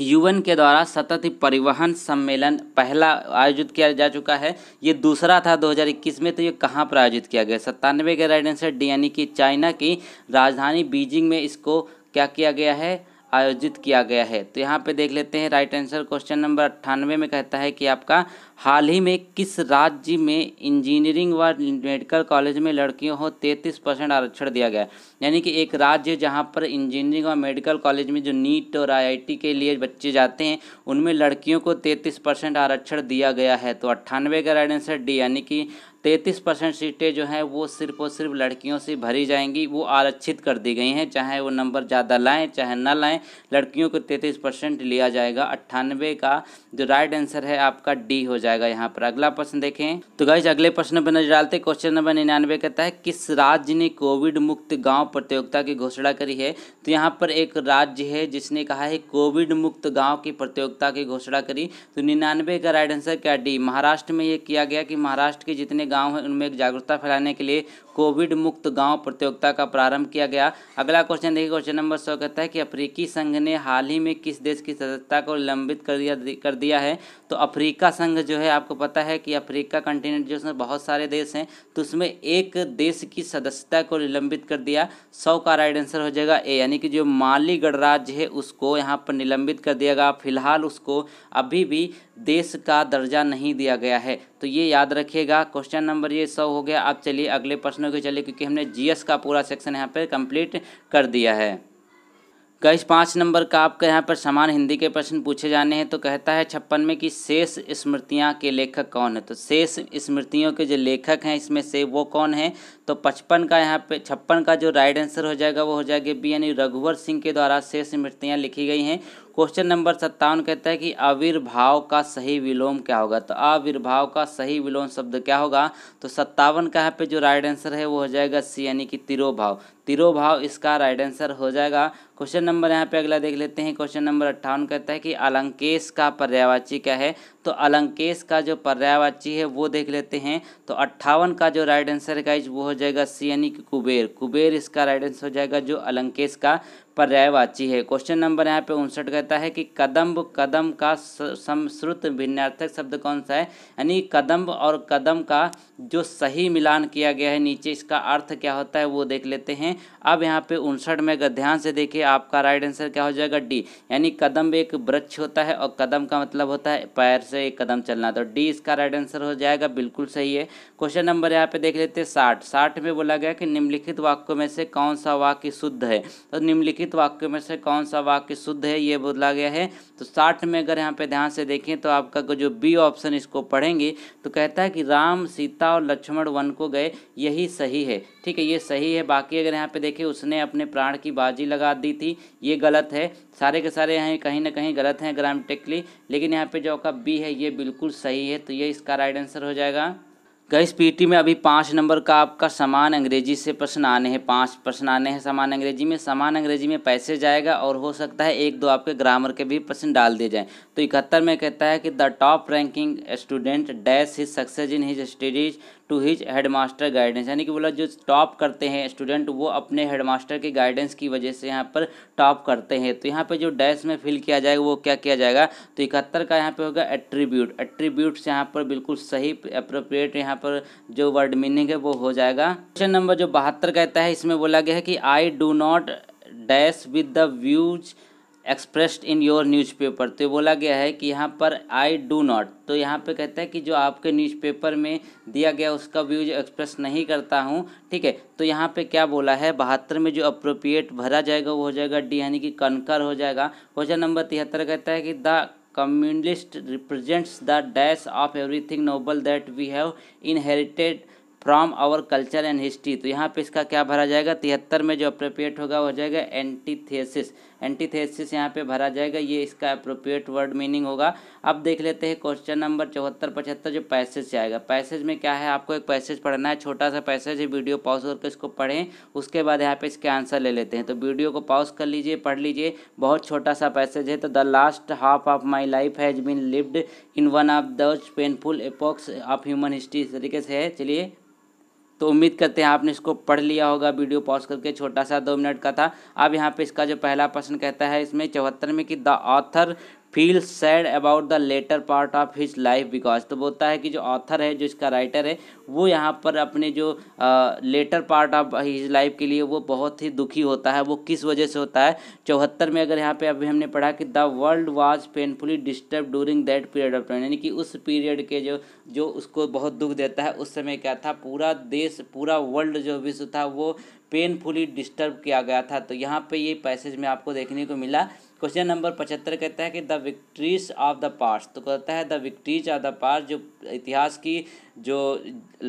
यूएन के द्वारा सतत परिवहन सम्मेलन पहला आयोजित किया जा चुका है ये दूसरा था 2021 में तो ये कहाँ पर आयोजित किया गया सत्तानवे के राइट आंसर डी यानी कि चाइना की राजधानी बीजिंग में इसको क्या किया गया है आयोजित किया गया है तो यहाँ पे देख लेते हैं राइट आंसर क्वेश्चन नंबर अट्ठानवे में कहता है कि आपका हाल ही में किस राज्य में इंजीनियरिंग व मेडिकल कॉलेज में लड़कियों को तैंतीस परसेंट आरक्षण दिया गया यानी कि एक राज्य जहाँ पर इंजीनियरिंग और मेडिकल कॉलेज में जो नीट और आईआईटी के लिए बच्चे जाते हैं उनमें लड़कियों को तैंतीस परसेंट आरक्षण दिया गया है तो अट्ठानवे का राइट आंसर डी यानी कि तैंतीस परसेंट सीटें जो हैं वो सिर्फ और सिर्फ लड़कियों से भरी जाएंगी वो आरक्षित कर दी गई हैं चाहे वो नंबर ज़्यादा लाएँ चाहे ना लाएँ लड़कियों को तैंतीस परसेंट लिया जाएगा अट्ठानवे का जो राइट आंसर है आपका डी हो जाएगा यहाँ पर अगला प्रश्न देखें तो गाइज अगले प्रश्न पर नजर डालते क्वेश्चन नंबर निन्यानवे कहता है किस राज्य ने कोविड मुक्त गांव प्रतियोगिता की घोषणा करी है तो यहाँ पर एक राज्य है जिसने कहा है कोविड मुक्त गाँव की प्रतियोगिता की घोषणा करी तो निन्यानवे का राइट आंसर क्या डी महाराष्ट्र में ये किया गया कि महाराष्ट्र के जितने गाँव हैं उनमें एक जागरूकता फैलाने के लिए कोविड मुक्त गांव प्रतियोगिता का प्रारंभ किया गया अगला क्वेश्चन देखिए क्वेश्चन नंबर सौ कहता है कि अफ्रीकी संघ ने हाल ही में किस देश की सदस्यता को लंबित कर दिया कर दिया है तो अफ्रीका संघ जो जो है आपको पता है कि अफ्रीका कंटिनेंट जिसमें बहुत सारे देश हैं तो उसमें एक देश की सदस्यता को निलंबित कर दिया सौ का राइट आंसर हो जाएगा ए यानी कि जो माली गणराज्य है उसको यहाँ पर निलंबित कर दिया गया फिलहाल उसको अभी भी देश का दर्जा नहीं दिया गया है तो ये याद रखिएगा क्वेश्चन नंबर ये सौ हो गया आप चलिए अगले प्रश्नों के चलिए क्योंकि हमने जीएस का पूरा सेक्शन यहाँ पर कंप्लीट कर दिया है गैस पाँच नंबर का आपका यहाँ पर समान हिंदी के प्रश्न पूछे जाने हैं तो कहता है छप्पन में कि शेष स्मृतियाँ के लेखक कौन है तो शेष स्मृतियों के जो लेखक हैं इसमें से वो कौन है तो पचपन का यहाँ पे छप्पन का जो राइट आंसर हो जाएगा वो हो जाएगा बी यानी रघुवर सिंह के द्वारा शेष मृतियाँ लिखी गई हैं क्वेश्चन नंबर सत्तावन कहता है कि आविर्भाव का सही विलोम क्या होगा तो आविर्भाव का सही विलोम शब्द क्या होगा तो सत्तावन का यहाँ पे जो राइट आंसर है वो हो जाएगा सी यानी कि तिरोभाव तिरोभाव इसका राइट आंसर हो जाएगा क्वेश्चन नंबर यहाँ पे अगला देख लेते हैं क्वेश्चन नंबर अट्ठावन कहता है कि अलंकेश का पर्यावाची क्या है तो अलंकेश का जो पर्यायवाची है वो देख लेते हैं तो अट्ठावन का जो राइट आंसर है गाइज वो हो जाएगा सी यानी कि कुबेर कुबेर इसका राइट आंसर हो जाएगा जो अलंकेश का पर्यायवाची है क्वेश्चन नंबर यहाँ पे उनसठ कहता है कि कदम्ब कदम का समश्रुत भिन्नार्थक शब्द कौन सा है यानी कदम्ब और कदम का जो सही मिलान किया गया है नीचे इसका अर्थ क्या होता है वो देख लेते हैं अब यहाँ पे उनसठ में अगर ध्यान से देखिए आपका राइट आंसर क्या हो जाएगा डी यानी कदम एक वृक्ष होता है और कदम का मतलब होता है पैर से एक कदम चलना तो डी इसका राइट आंसर हो जाएगा बिल्कुल सही है क्वेश्चन नंबर यहाँ पे देख लेते हैं साठ साठ में बोला गया कि निम्नलिखित वाक्यों में से कौन सा वाक्य शुद्ध है तो निम्नलिखित निम्नलिखित वाक्यों में से कौन सा वाक्य शुद्ध है ये बदला गया है तो साठ में अगर यहाँ पे ध्यान से देखें तो आपका जो बी ऑप्शन इसको पढ़ेंगे तो कहता है कि राम सीता और लक्ष्मण वन को गए यही सही है ठीक है ये सही है बाकी अगर यहाँ पे देखें उसने अपने प्राण की बाजी लगा दी थी ये गलत है सारे के सारे यहाँ कहीं ना कहीं गलत हैं ग्रामेटिकली लेकिन यहाँ पे जो का बी है ये बिल्कुल सही है तो ये इसका राइट आंसर हो जाएगा गैस पीटी में अभी पाँच नंबर का आपका समान अंग्रेजी से प्रश्न आने हैं पाँच प्रश्न आने हैं समान अंग्रेजी में समान अंग्रेजी में पैसे जाएगा और हो सकता है एक दो आपके ग्रामर के भी प्रश्न डाल दिए जाएँ तो इकहत्तर में कहता है कि the top ranking student dash his success in his studies to his head master guidance यानी कि बोला जो टॉप करते हैं स्टूडेंट वो अपने हेड मास्टर के गाइडेंस की वजह से यहाँ पर टॉप करते हैं तो यहाँ पर जो डैश में फिल किया जाएगा वो क्या किया जाएगा तो इकहत्तर का यहाँ पर होगा एट्रीब्यूट एट्रीब्यूट्स यहाँ पर बिल्कुल सही अप्रोप्रिएट यहाँ पर जो वर्ड मीनिंग है वो हो जाएगा क्वेश्चन नंबर जो बहत्तर कहता है इसमें बोला गया है कि I do not dash with the views expressed in your newspaper तो बोला गया है कि यहाँ पर आई डू नॉट तो यहाँ पे कहता है कि जो आपके न्यूज़पेपर में दिया गया उसका व्यूज एक्सप्रेस नहीं करता हूँ ठीक है तो यहाँ पे क्या बोला है बहत्तर में जो अप्रोप्रिएट भरा जाएगा वो हो जाएगा डी यानी कि कनकर हो जाएगा क्वेश्चन नंबर तिहत्तर कहता है कि the communist represents the dash of everything noble that we have inherited from our culture and history तो यहाँ पे इसका क्या भरा जाएगा तिहत्तर में जो अप्रोप्रिएट होगा वो हो जाएगा एंटीथेसिस एंटीथेसिस यहाँ पे भरा जाएगा ये इसका अप्रोप्रिएट वर्ड मीनिंग होगा अब देख लेते हैं क्वेश्चन नंबर चौहत्तर पचहत्तर जो पैसेज से आएगा पैसेज में क्या है आपको एक पैसेज पढ़ना है छोटा सा पैसेज है वीडियो पॉज करके इसको पढ़ें उसके बाद यहाँ पे इसके आंसर ले लेते हैं तो वीडियो को पॉज कर लीजिए पढ़ लीजिए बहुत छोटा सा पैसेज है तो the last half of my life has been lived in one of the painful epochs of human history इस तरीके से है चलिए तो उम्मीद करते हैं आपने इसको पढ़ लिया होगा वीडियो पॉज करके छोटा सा दो मिनट का था अब यहाँ पे इसका जो पहला प्रश्न कहता है इसमें चौहत्तर में कि the author feel sad about the latter part of his life because तो बोलता है कि जो ऑथर है जो इसका राइटर है वो यहाँ पर अपने जो latter part of his life के लिए वो बहुत ही दुखी होता है वो किस वजह से होता है चौहत्तर में अगर यहाँ पे अभी हमने पढ़ा कि the world was painfully disturb during that period of time यानी कि उस पीरियड के जो जो उसको बहुत दुख देता है उस समय क्या था पूरा देश पूरा वर्ल्ड जो विश्व था वो पेनफुली डिस्टर्ब किया गया था तो यहाँ पे ये पैसेज में आपको देखने को मिला क्वेश्चन नंबर पचहत्तर कहता है कि the victories of the past तो कहता है the victories of the past जो इतिहास की जो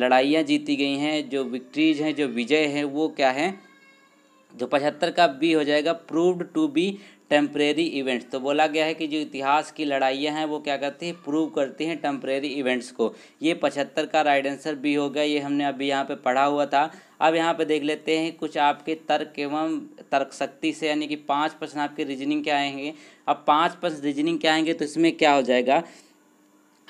लड़ाइयाँ जीती गई हैं जो विक्ट्रीज हैं जो विजय हैं वो क्या है जो तो पचहत्तर का बी हो जाएगा proved to be temporary events तो बोला गया है कि जो इतिहास की लड़ाइयाँ हैं वो क्या करती हैं प्रूव करती हैं टेम्परेरी इवेंट्स को ये पचहत्तर का राइट आंसर भी हो गया ये हमने अभी यहाँ पे पढ़ा हुआ था अब यहाँ पे देख लेते हैं कुछ आपके तर्क एवं तर्क शक्ति से यानी कि पाँच प्रश्न आपके रीजनिंग क्या आएंगे अब पाँच प्रश्न रीजनिंग क्या आएंगे तो इसमें क्या हो जाएगा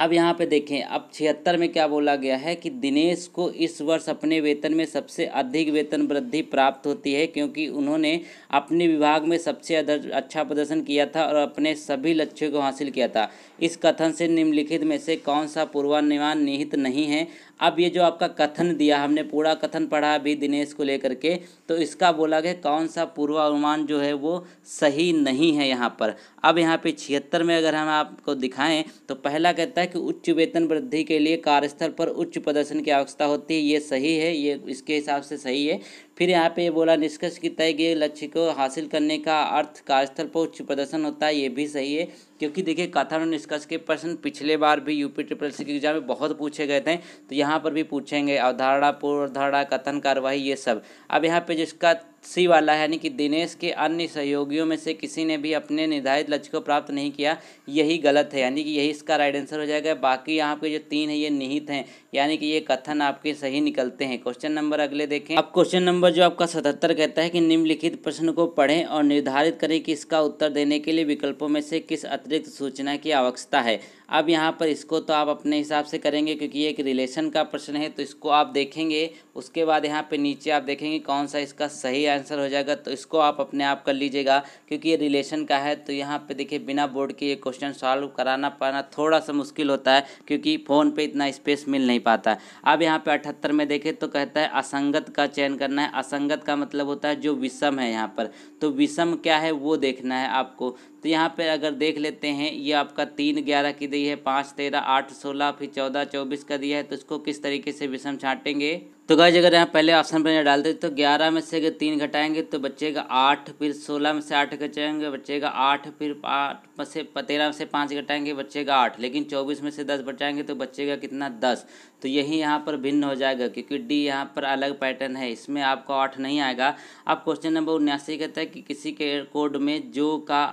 अब यहाँ पे देखें अब छिहत्तर में क्या बोला गया है कि दिनेश को इस वर्ष अपने वेतन में सबसे अधिक वेतन वृद्धि प्राप्त होती है क्योंकि उन्होंने अपने विभाग में सबसे अच्छा प्रदर्शन किया था और अपने सभी लक्ष्यों को हासिल किया था इस कथन से निम्नलिखित में से कौन सा पूर्वानुमान निहित नहीं है अब ये जो आपका कथन दिया हमने पूरा कथन पढ़ा अभी दिनेश को लेकर के तो इसका बोला गया कौन सा पूर्वानुमान जो है वो सही नहीं है यहाँ पर अब यहाँ पे छिहत्तर में अगर हम आपको दिखाएं तो पहला कहता है कि उच्च वेतन वृद्धि के लिए कार्यस्थल पर उच्च प्रदर्शन की आवश्यकता होती है ये सही है ये इसके हिसाब से सही है फिर यहाँ पे बोला निष्कर्ष की तय गए लक्ष्य को हासिल करने का अर्थ कार्यस्थल पर उच्च प्रदर्शन होता है ये भी सही है क्योंकि देखिए कथन और निष्कर्ष के प्रश्न पिछले बार भी यूपी ट्रिपल सी के एग्जाम में बहुत पूछे गए थे तो यहाँ पर भी पूछेंगे अवधारणा पूर्वधारणा कथन कार्यवाही ये सब अब यहाँ पे जिसका सी वाला है यानी कि दिनेश के अन्य सहयोगियों में से किसी ने भी अपने निर्धारित लक्ष्य को प्राप्त नहीं किया यही गलत है यानी कि यही इसका राइट आंसर हो जाएगा बाकी यहाँ पे जो तीन है ये निहित हैं यानी कि ये कथन आपके सही निकलते हैं क्वेश्चन नंबर अगले देखें अब क्वेश्चन नंबर जो आपका सतहत्तर कहता है कि निम्नलिखित प्रश्न को पढ़ें और निर्धारित करें कि इसका उत्तर देने के लिए विकल्पों में से किस अतिरिक्त सूचना की आवश्यकता है अब यहाँ पर इसको तो आप अपने हिसाब से करेंगे क्योंकि ये एक रिलेशन का प्रश्न है तो इसको आप देखेंगे उसके बाद यहाँ पे नीचे आप देखेंगे कौन सा इसका सही आंसर हो जाएगा तो इसको आप अपने आप कर लीजिएगा क्योंकि ये रिलेशन का है तो यहाँ पे देखिए बिना बोर्ड के ये क्वेश्चन सॉल्व कराना पाना थोड़ा सा मुश्किल होता है क्योंकि फ़ोन पर इतना स्पेस मिल नहीं पाता है अब यहाँ पर अठहत्तर में देखें तो कहता है असंगत का चयन करना है असंगत का मतलब होता है जो विषम है यहाँ पर तो विषम क्या है वो देखना है आपको तो यहाँ पे अगर देख लेते हैं ये आपका तीन ग्यारह की दी है पाँच तेरह आठ सोलह फिर चौदह चौबीस का दिया है तो इसको किस तरीके से विषम छाटेंगे तो गाइज अगर यहाँ पहले ऑप्शन पर डालते तो ग्यारह में से अगर तीन घटाएंगे तो बचेगा आठ फिर सोलह में से आठ घटाएंगे बचेगा आठ फिर आठ में से तेरह में से पाँच घटाएंगे बचेगा आठ लेकिन चौबीस में से दस बचाएंगे तो बचेगा कितना दस तो यही यहाँ पर भिन्न हो जाएगा क्योंकि डी यहाँ पर अलग पैटर्न है इसमें आपको आठ नहीं आएगा अब क्वेश्चन नंबर उन्यासी कहता है कि किसी के कोड में जो का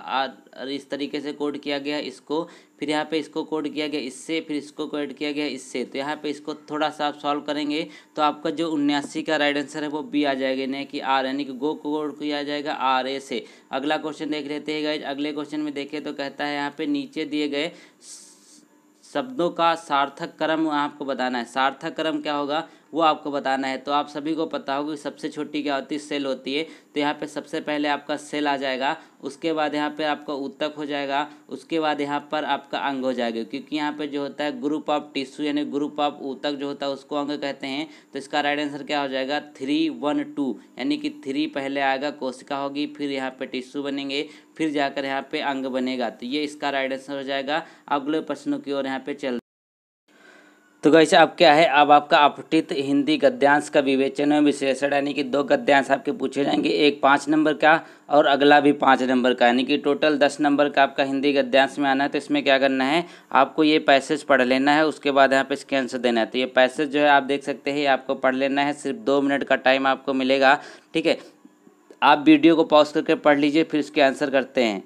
इस तरीके से कोड किया गया इसको फिर यहाँ पे इसको कोड किया गया इससे फिर इसको कोड किया गया इससे तो यहाँ पे इसको थोड़ा सा आप सॉल्व करेंगे तो आपका जो उन्यासी का राइट आंसर है वो बी आ जाएगा यानी कि आर यानी कि गो कोड किया जाएगा आर ए से अगला क्वेश्चन देख लेते हैं गाइज अगले क्वेश्चन में देखें तो कहता है यहाँ पे नीचे दिए गए शब्दों का सार्थक क्रम आपको बताना है सार्थक क्रम क्या होगा वो आपको बताना है तो आप सभी को पता होगा कि सबसे छोटी क्या होती है सेल होती है तो यहाँ पे सबसे पहले आपका सेल आ जाएगा उसके बाद यहाँ पे आपका उत्तक हो जाएगा उसके बाद यहाँ पर आपका अंग हो जाएगा क्योंकि यहाँ पे जो होता है ग्रुप ऑफ टिश्यू यानी ग्रुप ऑफ उत्तक जो होता है उसको अंग कहते हैं तो इसका राइट आंसर क्या हो जाएगा थ्री वन टू यानी कि थ्री पहले आएगा कोशिका होगी फिर यहाँ पर टिश्यू बनेंगे फिर जाकर यहाँ पे अंग बनेगा तो ये इसका राइट आंसर हो जाएगा अगले प्रश्नों की ओर यहाँ पर चल तो कैसे अब क्या है अब आपका अपठित हिंदी गद्यांश का विवेचन है विश्लेषण यानी कि दो गद्यांश आपके पूछे जाएंगे एक पाँच नंबर का और अगला भी पाँच नंबर का यानी कि टोटल दस नंबर का आपका हिंदी गद्यांश में आना है तो इसमें क्या करना है आपको ये पैसेज पढ़ लेना है उसके बाद यहाँ पे इसके आंसर देना है तो ये पैसेज जो है आप देख सकते हैं आपको पढ़ लेना है सिर्फ दो मिनट का टाइम आपको मिलेगा ठीक है आप वीडियो को पॉज करके पढ़ लीजिए फिर इसके आंसर करते हैं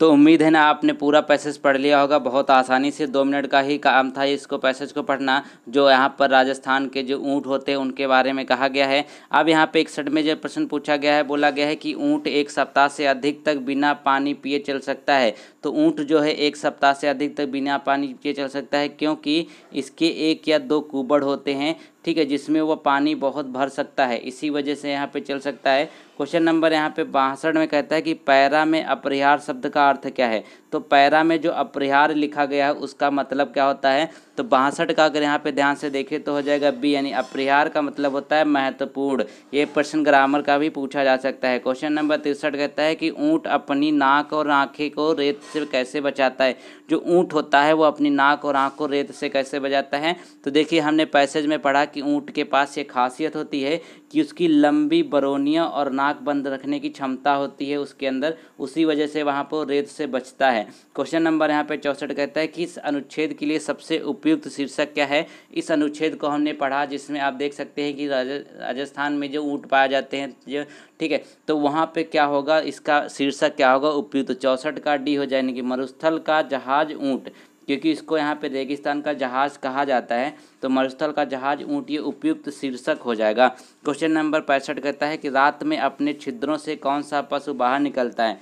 तो उम्मीद है ना आपने पूरा पैसेज पढ़ लिया होगा बहुत आसानी से दो मिनट का ही काम था इसको पैसेज को पढ़ना जो यहाँ पर राजस्थान के जो ऊँट होते हैं उनके बारे में कहा गया है अब यहाँ पे इकसठ में जो प्रश्न पूछा गया है बोला गया है कि ऊँट एक सप्ताह से अधिक तक बिना पानी पिए चल सकता है तो ऊँट जो है एक सप्ताह से अधिक तक बिना पानी पिए चल सकता है क्योंकि इसके एक या दो कुबड़ होते हैं ठीक है जिसमें वह पानी बहुत भर सकता है इसी वजह से यहाँ पे चल सकता है क्वेश्चन नंबर यहाँ पे बासठ में कहता है कि पैरा में अपरिहार शब्द का अर्थ क्या है तो पैरा में जो अपरिहार लिखा गया है उसका मतलब क्या होता है तो बासठ का अगर यहाँ पे ध्यान से देखें तो हो जाएगा बी यानी अपरिहार का मतलब होता है महत्वपूर्ण ये प्रश्न ग्रामर का भी पूछा जा सकता है क्वेश्चन नंबर तिरसठ कहता है कि ऊँट अपनी नाक और आँखें को रेत से कैसे बचाता है जो ऊँट होता है वो अपनी नाक और आँख को रेत से कैसे बचाता है तो देखिए हमने पैसेज में पढ़ा कि ऊँट के पास ये खासियत होती है कि उसकी लंबी बरोनिया और नाक बंद रखने की क्षमता होती है उसके अंदर उसी वजह से वहाँ पर रेत से बचता है क्वेश्चन नंबर यहाँ पे चौंसठ कहता है कि इस अनुच्छेद के लिए सबसे उपयुक्त शीर्षक क्या है इस अनुच्छेद को हमने पढ़ा जिसमें आप देख सकते हैं कि राजस्थान में जो ऊँट पाए जाते हैं जो ठीक है तो वहाँ पर क्या होगा इसका शीर्षक क्या होगा उपयुक्त चौंसठ का डी हो जाए कि मरुस्थल का जहाज ऊँट क्योंकि इसको यहाँ पे रेगिस्तान का जहाज़ कहा जाता है तो मरुस्थल का जहाज़ ऊँट ये उपयुक्त शीर्षक हो जाएगा क्वेश्चन नंबर पैंसठ कहता है कि रात में अपने छिद्रों से कौन सा पशु बाहर निकलता है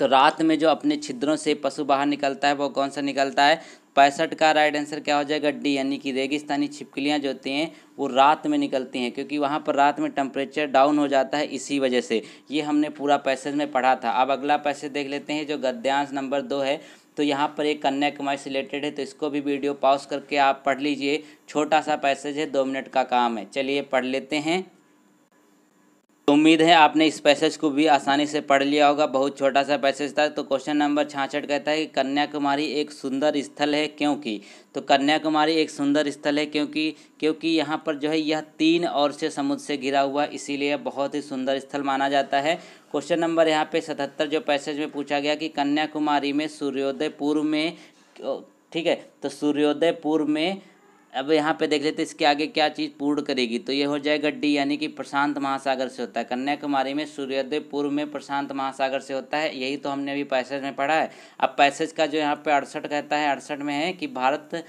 तो रात में जो अपने छिद्रों से पशु बाहर निकलता है वो कौन सा निकलता है पैंसठ का राइट आंसर क्या हो जाएगा डी यानी कि रेगिस्तानी छिपकलियाँ जो होती हैं वो रात में निकलती हैं क्योंकि वहाँ पर रात में टेम्परेचर डाउन हो जाता है इसी वजह से ये हमने पूरा पैसेज में पढ़ा था अब अगला पैसेज देख लेते हैं जो गद्यांश नंबर दो है तो यहाँ पर एक कन्याकुमारी से रिलेटेड है तो इसको भी वीडियो पॉज करके आप पढ़ लीजिए छोटा सा पैसेज है दो मिनट का काम है चलिए पढ़ लेते हैं तो उम्मीद है आपने इस पैसेज को भी आसानी से पढ़ लिया होगा बहुत छोटा सा पैसेज था तो क्वेश्चन नंबर छाछठ कहता है कि कन्याकुमारी एक सुंदर स्थल है क्योंकि तो कन्याकुमारी एक सुंदर स्थल है क्योंकि क्योंकि यहाँ पर जो है यह तीन और से समुद्र से घिरा हुआ इसीलिए बहुत ही सुंदर स्थल माना जाता है क्वेश्चन नंबर यहाँ पे सतहत्तर जो पैसेज में पूछा गया कि कन्याकुमारी में सूर्योदय पूर्व में ठीक है तो सूर्योदय पूर्व में अब यहाँ पे देख लेते हैं इसके आगे क्या चीज़ पूर्ण करेगी तो ये हो जाएगा डी यानी कि प्रशांत महासागर से होता है कन्याकुमारी में सूर्योदय पूर्व में प्रशांत महासागर से होता है यही तो हमने अभी पैसेज में पढ़ा है अब पैसेज का जो यहाँ पे अड़सठ कहता है अड़सठ में है कि भारत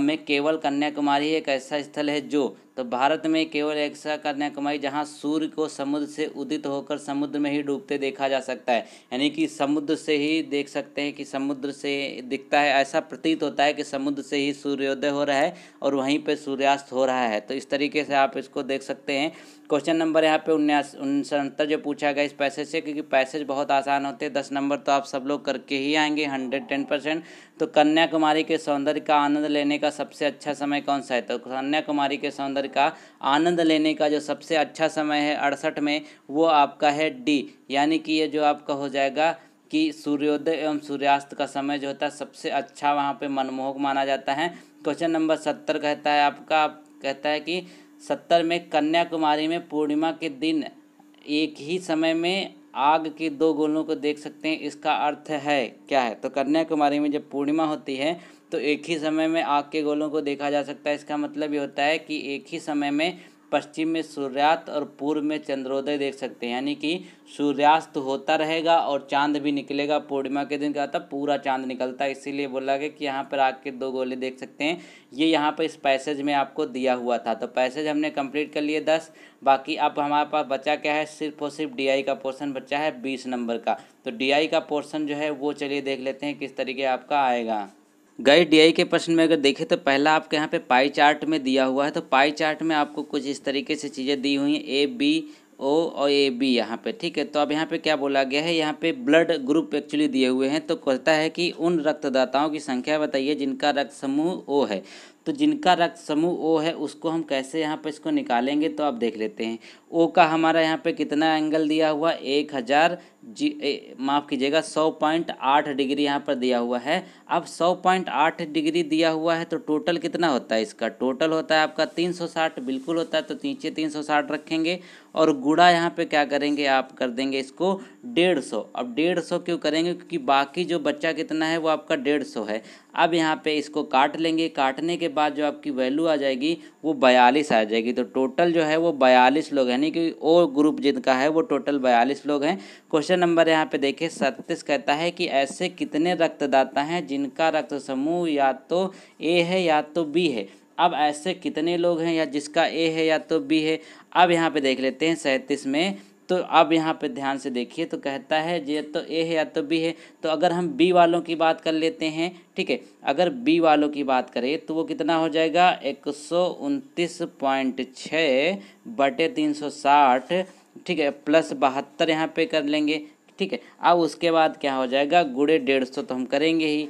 में केवल कन्याकुमारी एक ऐसा स्थल है जो तो भारत में केवल ऐसा कन्याकुमारी जहाँ सूर्य को समुद्र से उदित होकर समुद्र में ही डूबते देखा जा सकता है यानी कि समुद्र से ही देख सकते हैं कि समुद्र से दिखता है ऐसा प्रतीत होता है कि समुद्र से ही सूर्योदय हो रहा है और वहीं पर सूर्यास्त हो रहा है तो इस तरीके से आप इसको देख सकते हैं क्वेश्चन नंबर यहाँ पे उन्यास उनसत्तर जो पूछा गया इस पैसेज से क्योंकि पैसेज बहुत आसान होते हैं दस नंबर तो आप सब लोग करके ही आएंगे हंड्रेड टेन परसेंट तो कन्याकुमारी के सौंदर्य का आनंद लेने का सबसे अच्छा समय कौन सा है तो कन्याकुमारी के सौंदर्य का आनंद लेने का जो सबसे अच्छा समय है अड़सठ में वो आपका है डी यानी कि ये जो आपका हो जाएगा कि सूर्योदय एवं सूर्यास्त का समय जो होता है सबसे अच्छा वहाँ पर मनमोहक माना जाता है क्वेश्चन नंबर सत्तर कहता है आपका कहता है कि सत्तर में कन्याकुमारी में पूर्णिमा के दिन एक ही समय में आग के दो गोलों को देख सकते हैं इसका अर्थ है क्या है तो कन्याकुमारी में जब पूर्णिमा होती है तो एक ही समय में आग के गोलों को देखा जा सकता है इसका मतलब ये होता है कि एक ही समय में पश्चिम में सूर्यास्त और पूर्व में चंद्रोदय देख सकते हैं यानी कि सूर्यास्त होता रहेगा और चांद भी निकलेगा पूर्णिमा के दिन क्या होता पूरा चांद निकलता है इसीलिए बोला गया कि यहाँ पर आग के दो गोले देख सकते हैं ये यहाँ पर इस पैसेज में आपको दिया हुआ था तो पैसेज हमने कंप्लीट कर लिए दस बाकी अब हमारे पास बचा क्या है सिर्फ और सिर्फ डी का पोर्सन बचा है बीस नंबर का तो डी का पोर्सन जो है वो चलिए देख लेते हैं किस तरीके आपका आएगा गए डीआई के प्रश्न में अगर देखें तो पहला आपके यहाँ पे पाई चार्ट में दिया हुआ है तो पाई चार्ट में आपको कुछ इस तरीके से चीज़ें दी हुई हैं ए बी ओ और ए बी यहाँ पे ठीक है तो अब यहाँ पे क्या बोला गया है यहाँ पे ब्लड ग्रुप एक्चुअली दिए हुए हैं तो कहता है कि उन रक्तदाताओं की संख्या बताइए जिनका रक्त समूह ओ है तो जिनका रक्त समूह ओ है उसको हम कैसे यहाँ पे इसको निकालेंगे तो आप देख लेते हैं ओ का हमारा यहाँ पे कितना एंगल दिया हुआ एक हज़ार जी माफ़ कीजिएगा सौ पॉइंट आठ डिग्री यहाँ पर दिया हुआ है अब सौ पॉइंट आठ डिग्री दिया हुआ है तो टोटल कितना होता है इसका टोटल होता है आपका तीन सौ साठ बिल्कुल होता है तो नीचे तीन सौ साठ रखेंगे और गुड़ा यहाँ पे क्या करेंगे आप कर देंगे इसको डेढ़ सौ अब डेढ़ सौ क्यों करेंगे क्योंकि बाकी जो बच्चा कितना है वो आपका डेढ़ सौ है अब यहाँ पे इसको काट लेंगे काटने के बाद जो आपकी वैल्यू आ जाएगी वो बयालीस आ जाएगी तो टोटल जो है वो बयालीस लोग हैं यानी कि ओ ग्रुप जिनका है वो टोटल बयालीस लोग हैं क्वेश्चन दूसरे नंबर यहाँ पे देखिए सत्तीस कहता है कि ऐसे कितने रक्तदाता हैं जिनका रक्त समूह या तो ए है या तो बी है अब ऐसे कितने लोग हैं या जिसका ए है या तो बी है अब यहाँ पे देख लेते हैं सैंतीस में तो अब यहाँ पे ध्यान से देखिए तो कहता है ये तो ए है या तो बी है तो अगर हम बी वालों की बात कर लेते हैं ठीक है अगर बी वालों की बात करें तो वो कितना हो जाएगा एक सौ उनतीस पॉइंट छः बटे तीन सौ साठ ठीक है प्लस बहत्तर यहाँ पे कर लेंगे ठीक है अब उसके बाद क्या हो जाएगा गुड़े डेढ़ सौ तो हम करेंगे ही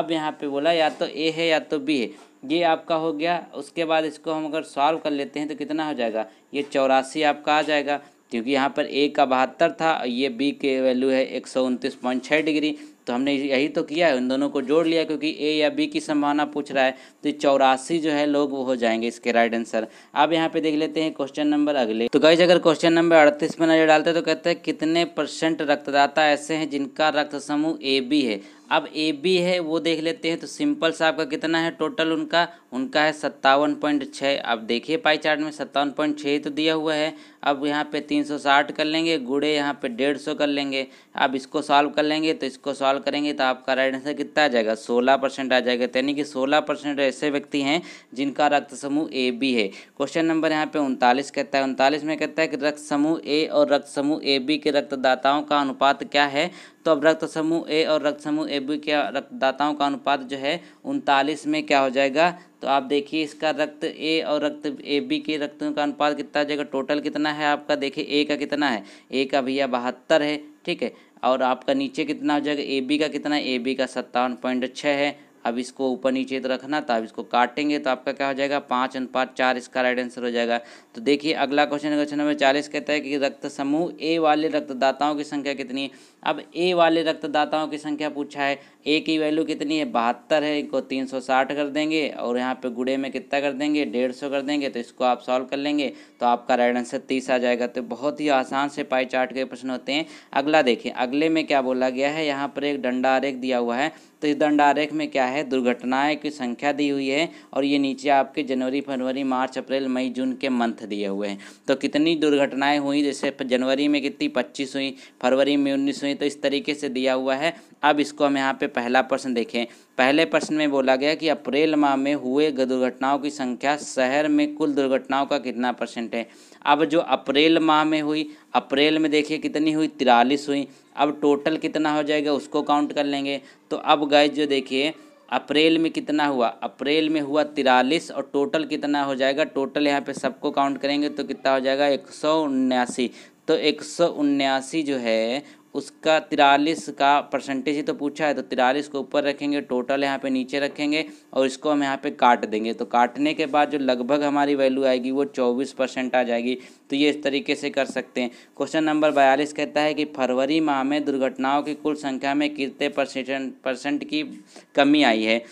अब यहाँ पे बोला या तो ए है या तो बी है ये आपका हो गया उसके बाद इसको हम अगर सॉल्व कर लेते हैं तो कितना हो जाएगा ये चौरासी आपका आ जाएगा क्योंकि यहाँ पर ए का बहत्तर था ये बी के वैल्यू है एक सौ उनतीस पॉइंट छः डिग्री तो हमने यही तो किया है उन दोनों को जोड़ लिया क्योंकि ए या बी की संभावना पूछ रहा है तो चौरासी जो है लोग वो हो जाएंगे इसके राइट आंसर अब यहाँ पे देख लेते हैं क्वेश्चन नंबर अगले तो गाइज अगर क्वेश्चन नंबर अड़तीस में नजर डालते हैं तो कहते हैं कितने परसेंट रक्तदाता ऐसे हैं जिनका रक्त समूह ए बी है अब ए बी है वो देख लेते हैं तो सिंपल सा आपका कितना है टोटल उनका उनका है सत्तावन पॉइंट छः अब देखिए पाई चार्ट में सत्तावन पॉइंट छः तो दिया हुआ है अब यहाँ पे तीन सौ साठ कर लेंगे गुड़े यहाँ पे डेढ़ सौ कर लेंगे अब इसको सॉल्व कर लेंगे तो इसको सॉल्व करेंगे तो आपका राइट आंसर कितना आ जाएगा सोलह परसेंट आ जाएगा तो यानी कि सोलह परसेंट ऐसे व्यक्ति हैं जिनका रक्त समूह ए बी है क्वेश्चन नंबर यहाँ पे उनतालीस कहता है उनतालीस में कहता है कि रक्त समूह ए और रक्त समूह ए बी के रक्तदाताओं का अनुपात क्या है तो अब रक्त समूह ए और रक्त समूह ए बी के रक्तदाताओं का अनुपात जो है उनतालीस में क्या हो जाएगा तो आप देखिए इसका रक्त ए और रक्त ए बी के रक्तों का अनुपात कितना हो जाएगा टोटल कितना है आपका देखिए ए का कितना है ए का भैया बहत्तर है ठीक है और आपका नीचे कितना हो जाएगा ए बी का कितना ए बी का सत्तावन पॉइंट छः है अब इसको ऊपर नीचे रखना था अब इसको काटेंगे तो आपका क्या हो जाएगा पाँच अनुपात चार इसका राइट आंसर हो जाएगा तो देखिए अगला क्वेश्चन क्वेश्चन नंबर चालीस कहता है कि रक्त समूह ए वाले रक्तदाताओं की संख्या कितनी है अब ए वाले रक्तदाताओं की संख्या पूछा है ए की वैल्यू कितनी है बहत्तर है इनको तीन सौ साठ कर देंगे और यहाँ पे गुड़े में कितना कर देंगे डेढ़ सौ कर देंगे तो इसको आप सॉल्व कर लेंगे तो आपका राइट आंसर तीस आ जाएगा तो बहुत ही आसान से पाई चार्ट के प्रश्न होते हैं अगला देखिए अगले में क्या बोला गया है यहाँ पर एक दंडा आरेख दिया हुआ है तो इस दंडारेख में क्या है दुर्घटनाएं की संख्या दी हुई है और ये नीचे आपके जनवरी फरवरी मार्च अप्रैल मई जून के मंथ दिए हुए हैं तो कितनी दुर्घटनाएं हुई जैसे जनवरी में कितनी पच्चीस हुई फरवरी में उन्नीस हुई तो इस तरीके से दिया हुआ है अब इसको हम यहाँ पे पहला प्रश्न देखें पहले प्रश्न में बोला गया कि अप्रैल माह में हुए दुर्घटनाओं की संख्या शहर में कुल दुर्घटनाओं का कितना परसेंट है अब जो अप्रैल माह में हुई अप्रैल में देखिए कितनी हुई तिरालीस हुई अब टोटल कितना हो जाएगा उसको काउंट कर लेंगे तो अब गए जो देखिए अप्रैल में कितना हुआ अप्रैल में हुआ तिरालीस और टोटल कितना हो जाएगा टोटल यहाँ पे सबको काउंट करेंगे तो कितना हो जाएगा एक सौ उन्यासी तो एक सौ उन्यासी जो है उसका तिरालीस का परसेंटेज ही तो पूछा है तो तिरालीस को ऊपर रखेंगे टोटल यहाँ पे नीचे रखेंगे और इसको हम यहाँ पे काट देंगे तो काटने के बाद जो लगभग हमारी वैल्यू आएगी वो चौबीस परसेंट आ जाएगी तो ये इस तरीके से कर सकते हैं क्वेश्चन नंबर बयालीस कहता है कि फरवरी माह में दुर्घटनाओं की कुल संख्या में कितने परसेंट की कमी आई है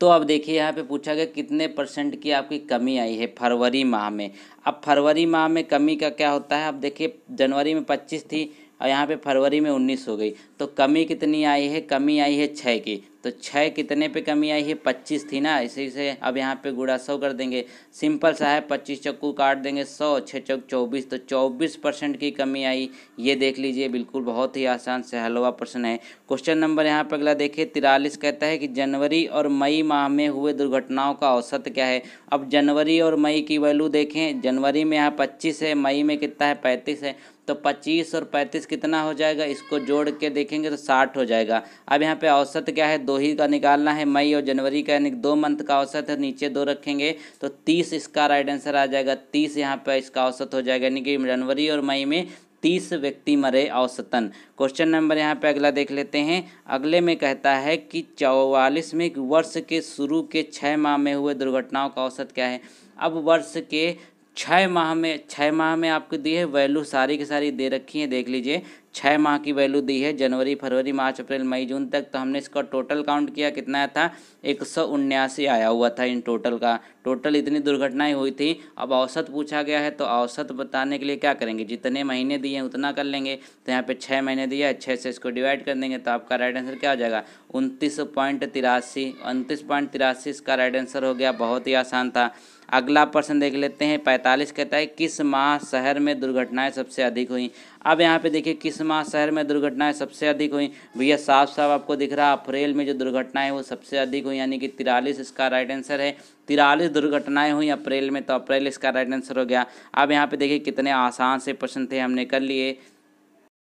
तो अब देखिए यहाँ पे पूछा गया कितने परसेंट की आपकी कमी आई है फरवरी माह में अब फरवरी माह में कमी का क्या होता है अब देखिए जनवरी में पच्चीस थी और यहाँ पे फरवरी में उन्नीस हो गई तो कमी कितनी आई है कमी आई है छः की तो छः कितने पे कमी आई है पच्चीस थी ना इसी से अब यहाँ पे गुड़ा सौ कर देंगे सिंपल सा है पच्चीस चक्कू काट देंगे सौ छः चौक चौबीस तो चौबीस परसेंट की कमी आई ये देख लीजिए बिल्कुल बहुत ही आसान से हलवा प्रश्न है क्वेश्चन नंबर यहाँ पर अगला देखिए तिरालीस कहता है कि जनवरी और मई माह में हुए दुर्घटनाओं का औसत क्या है अब जनवरी और मई की वैल्यू देखें जनवरी में यहाँ पच्चीस है मई में कितना है पैंतीस है तो पच्चीस और पैंतीस कितना हो जाएगा इसको जोड़ के देखेंगे तो साठ हो जाएगा अब यहाँ पे औसत क्या है दो ही का निकालना है मई और जनवरी का यानी दो मंथ का औसत है नीचे दो रखेंगे तो तीस इसका राइट आंसर आ जाएगा तीस यहाँ पे इसका औसत हो जाएगा यानी कि जनवरी और मई में तीस व्यक्ति मरे औसतन क्वेश्चन नंबर यहाँ पे अगला देख लेते हैं अगले में कहता है कि चौवालीस में वर्ष के शुरू के छः माह में हुए दुर्घटनाओं का औसत क्या है अब वर्ष के छः माह में छः माह में आपको दी है वैल्यू सारी की सारी दे रखी है देख लीजिए छः माह की वैल्यू दी है जनवरी फरवरी मार्च अप्रैल मई जून तक तो हमने इसका टोटल काउंट किया कितना आया था एक सौ उन्यासी आया हुआ था इन टोटल का टोटल इतनी दुर्घटनाएं हुई थी अब औसत पूछा गया है तो औसत बताने के लिए क्या करेंगे जितने महीने दिए हैं उतना कर लेंगे तो यहाँ पर छः महीने दिया है छः से इसको डिवाइड कर देंगे तो आपका राइट आंसर क्या हो जाएगा उनतीस पॉइंट तिरासी उनतीस पॉइंट तिरासी इसका राइट आंसर हो गया बहुत ही आसान था अगला प्रश्न देख लेते हैं पैंतालीस कहता है किस माह शहर में दुर्घटनाएं सबसे अधिक हुई अब यहाँ पे देखिए किस माह शहर में दुर्घटनाएं सबसे अधिक हुई भैया साफ साफ आपको दिख रहा है अप्रैल में जो दुर्घटनाएं वो सबसे अधिक हुई यानी कि तिरालीस इसका राइट आंसर है तिरालीस दुर्घटनाएं हुई अप्रैल में तो अप्रैल इसका राइट आंसर हो गया अब यहाँ पे देखिए कितने आसान से प्रश्न थे हमने कर लिए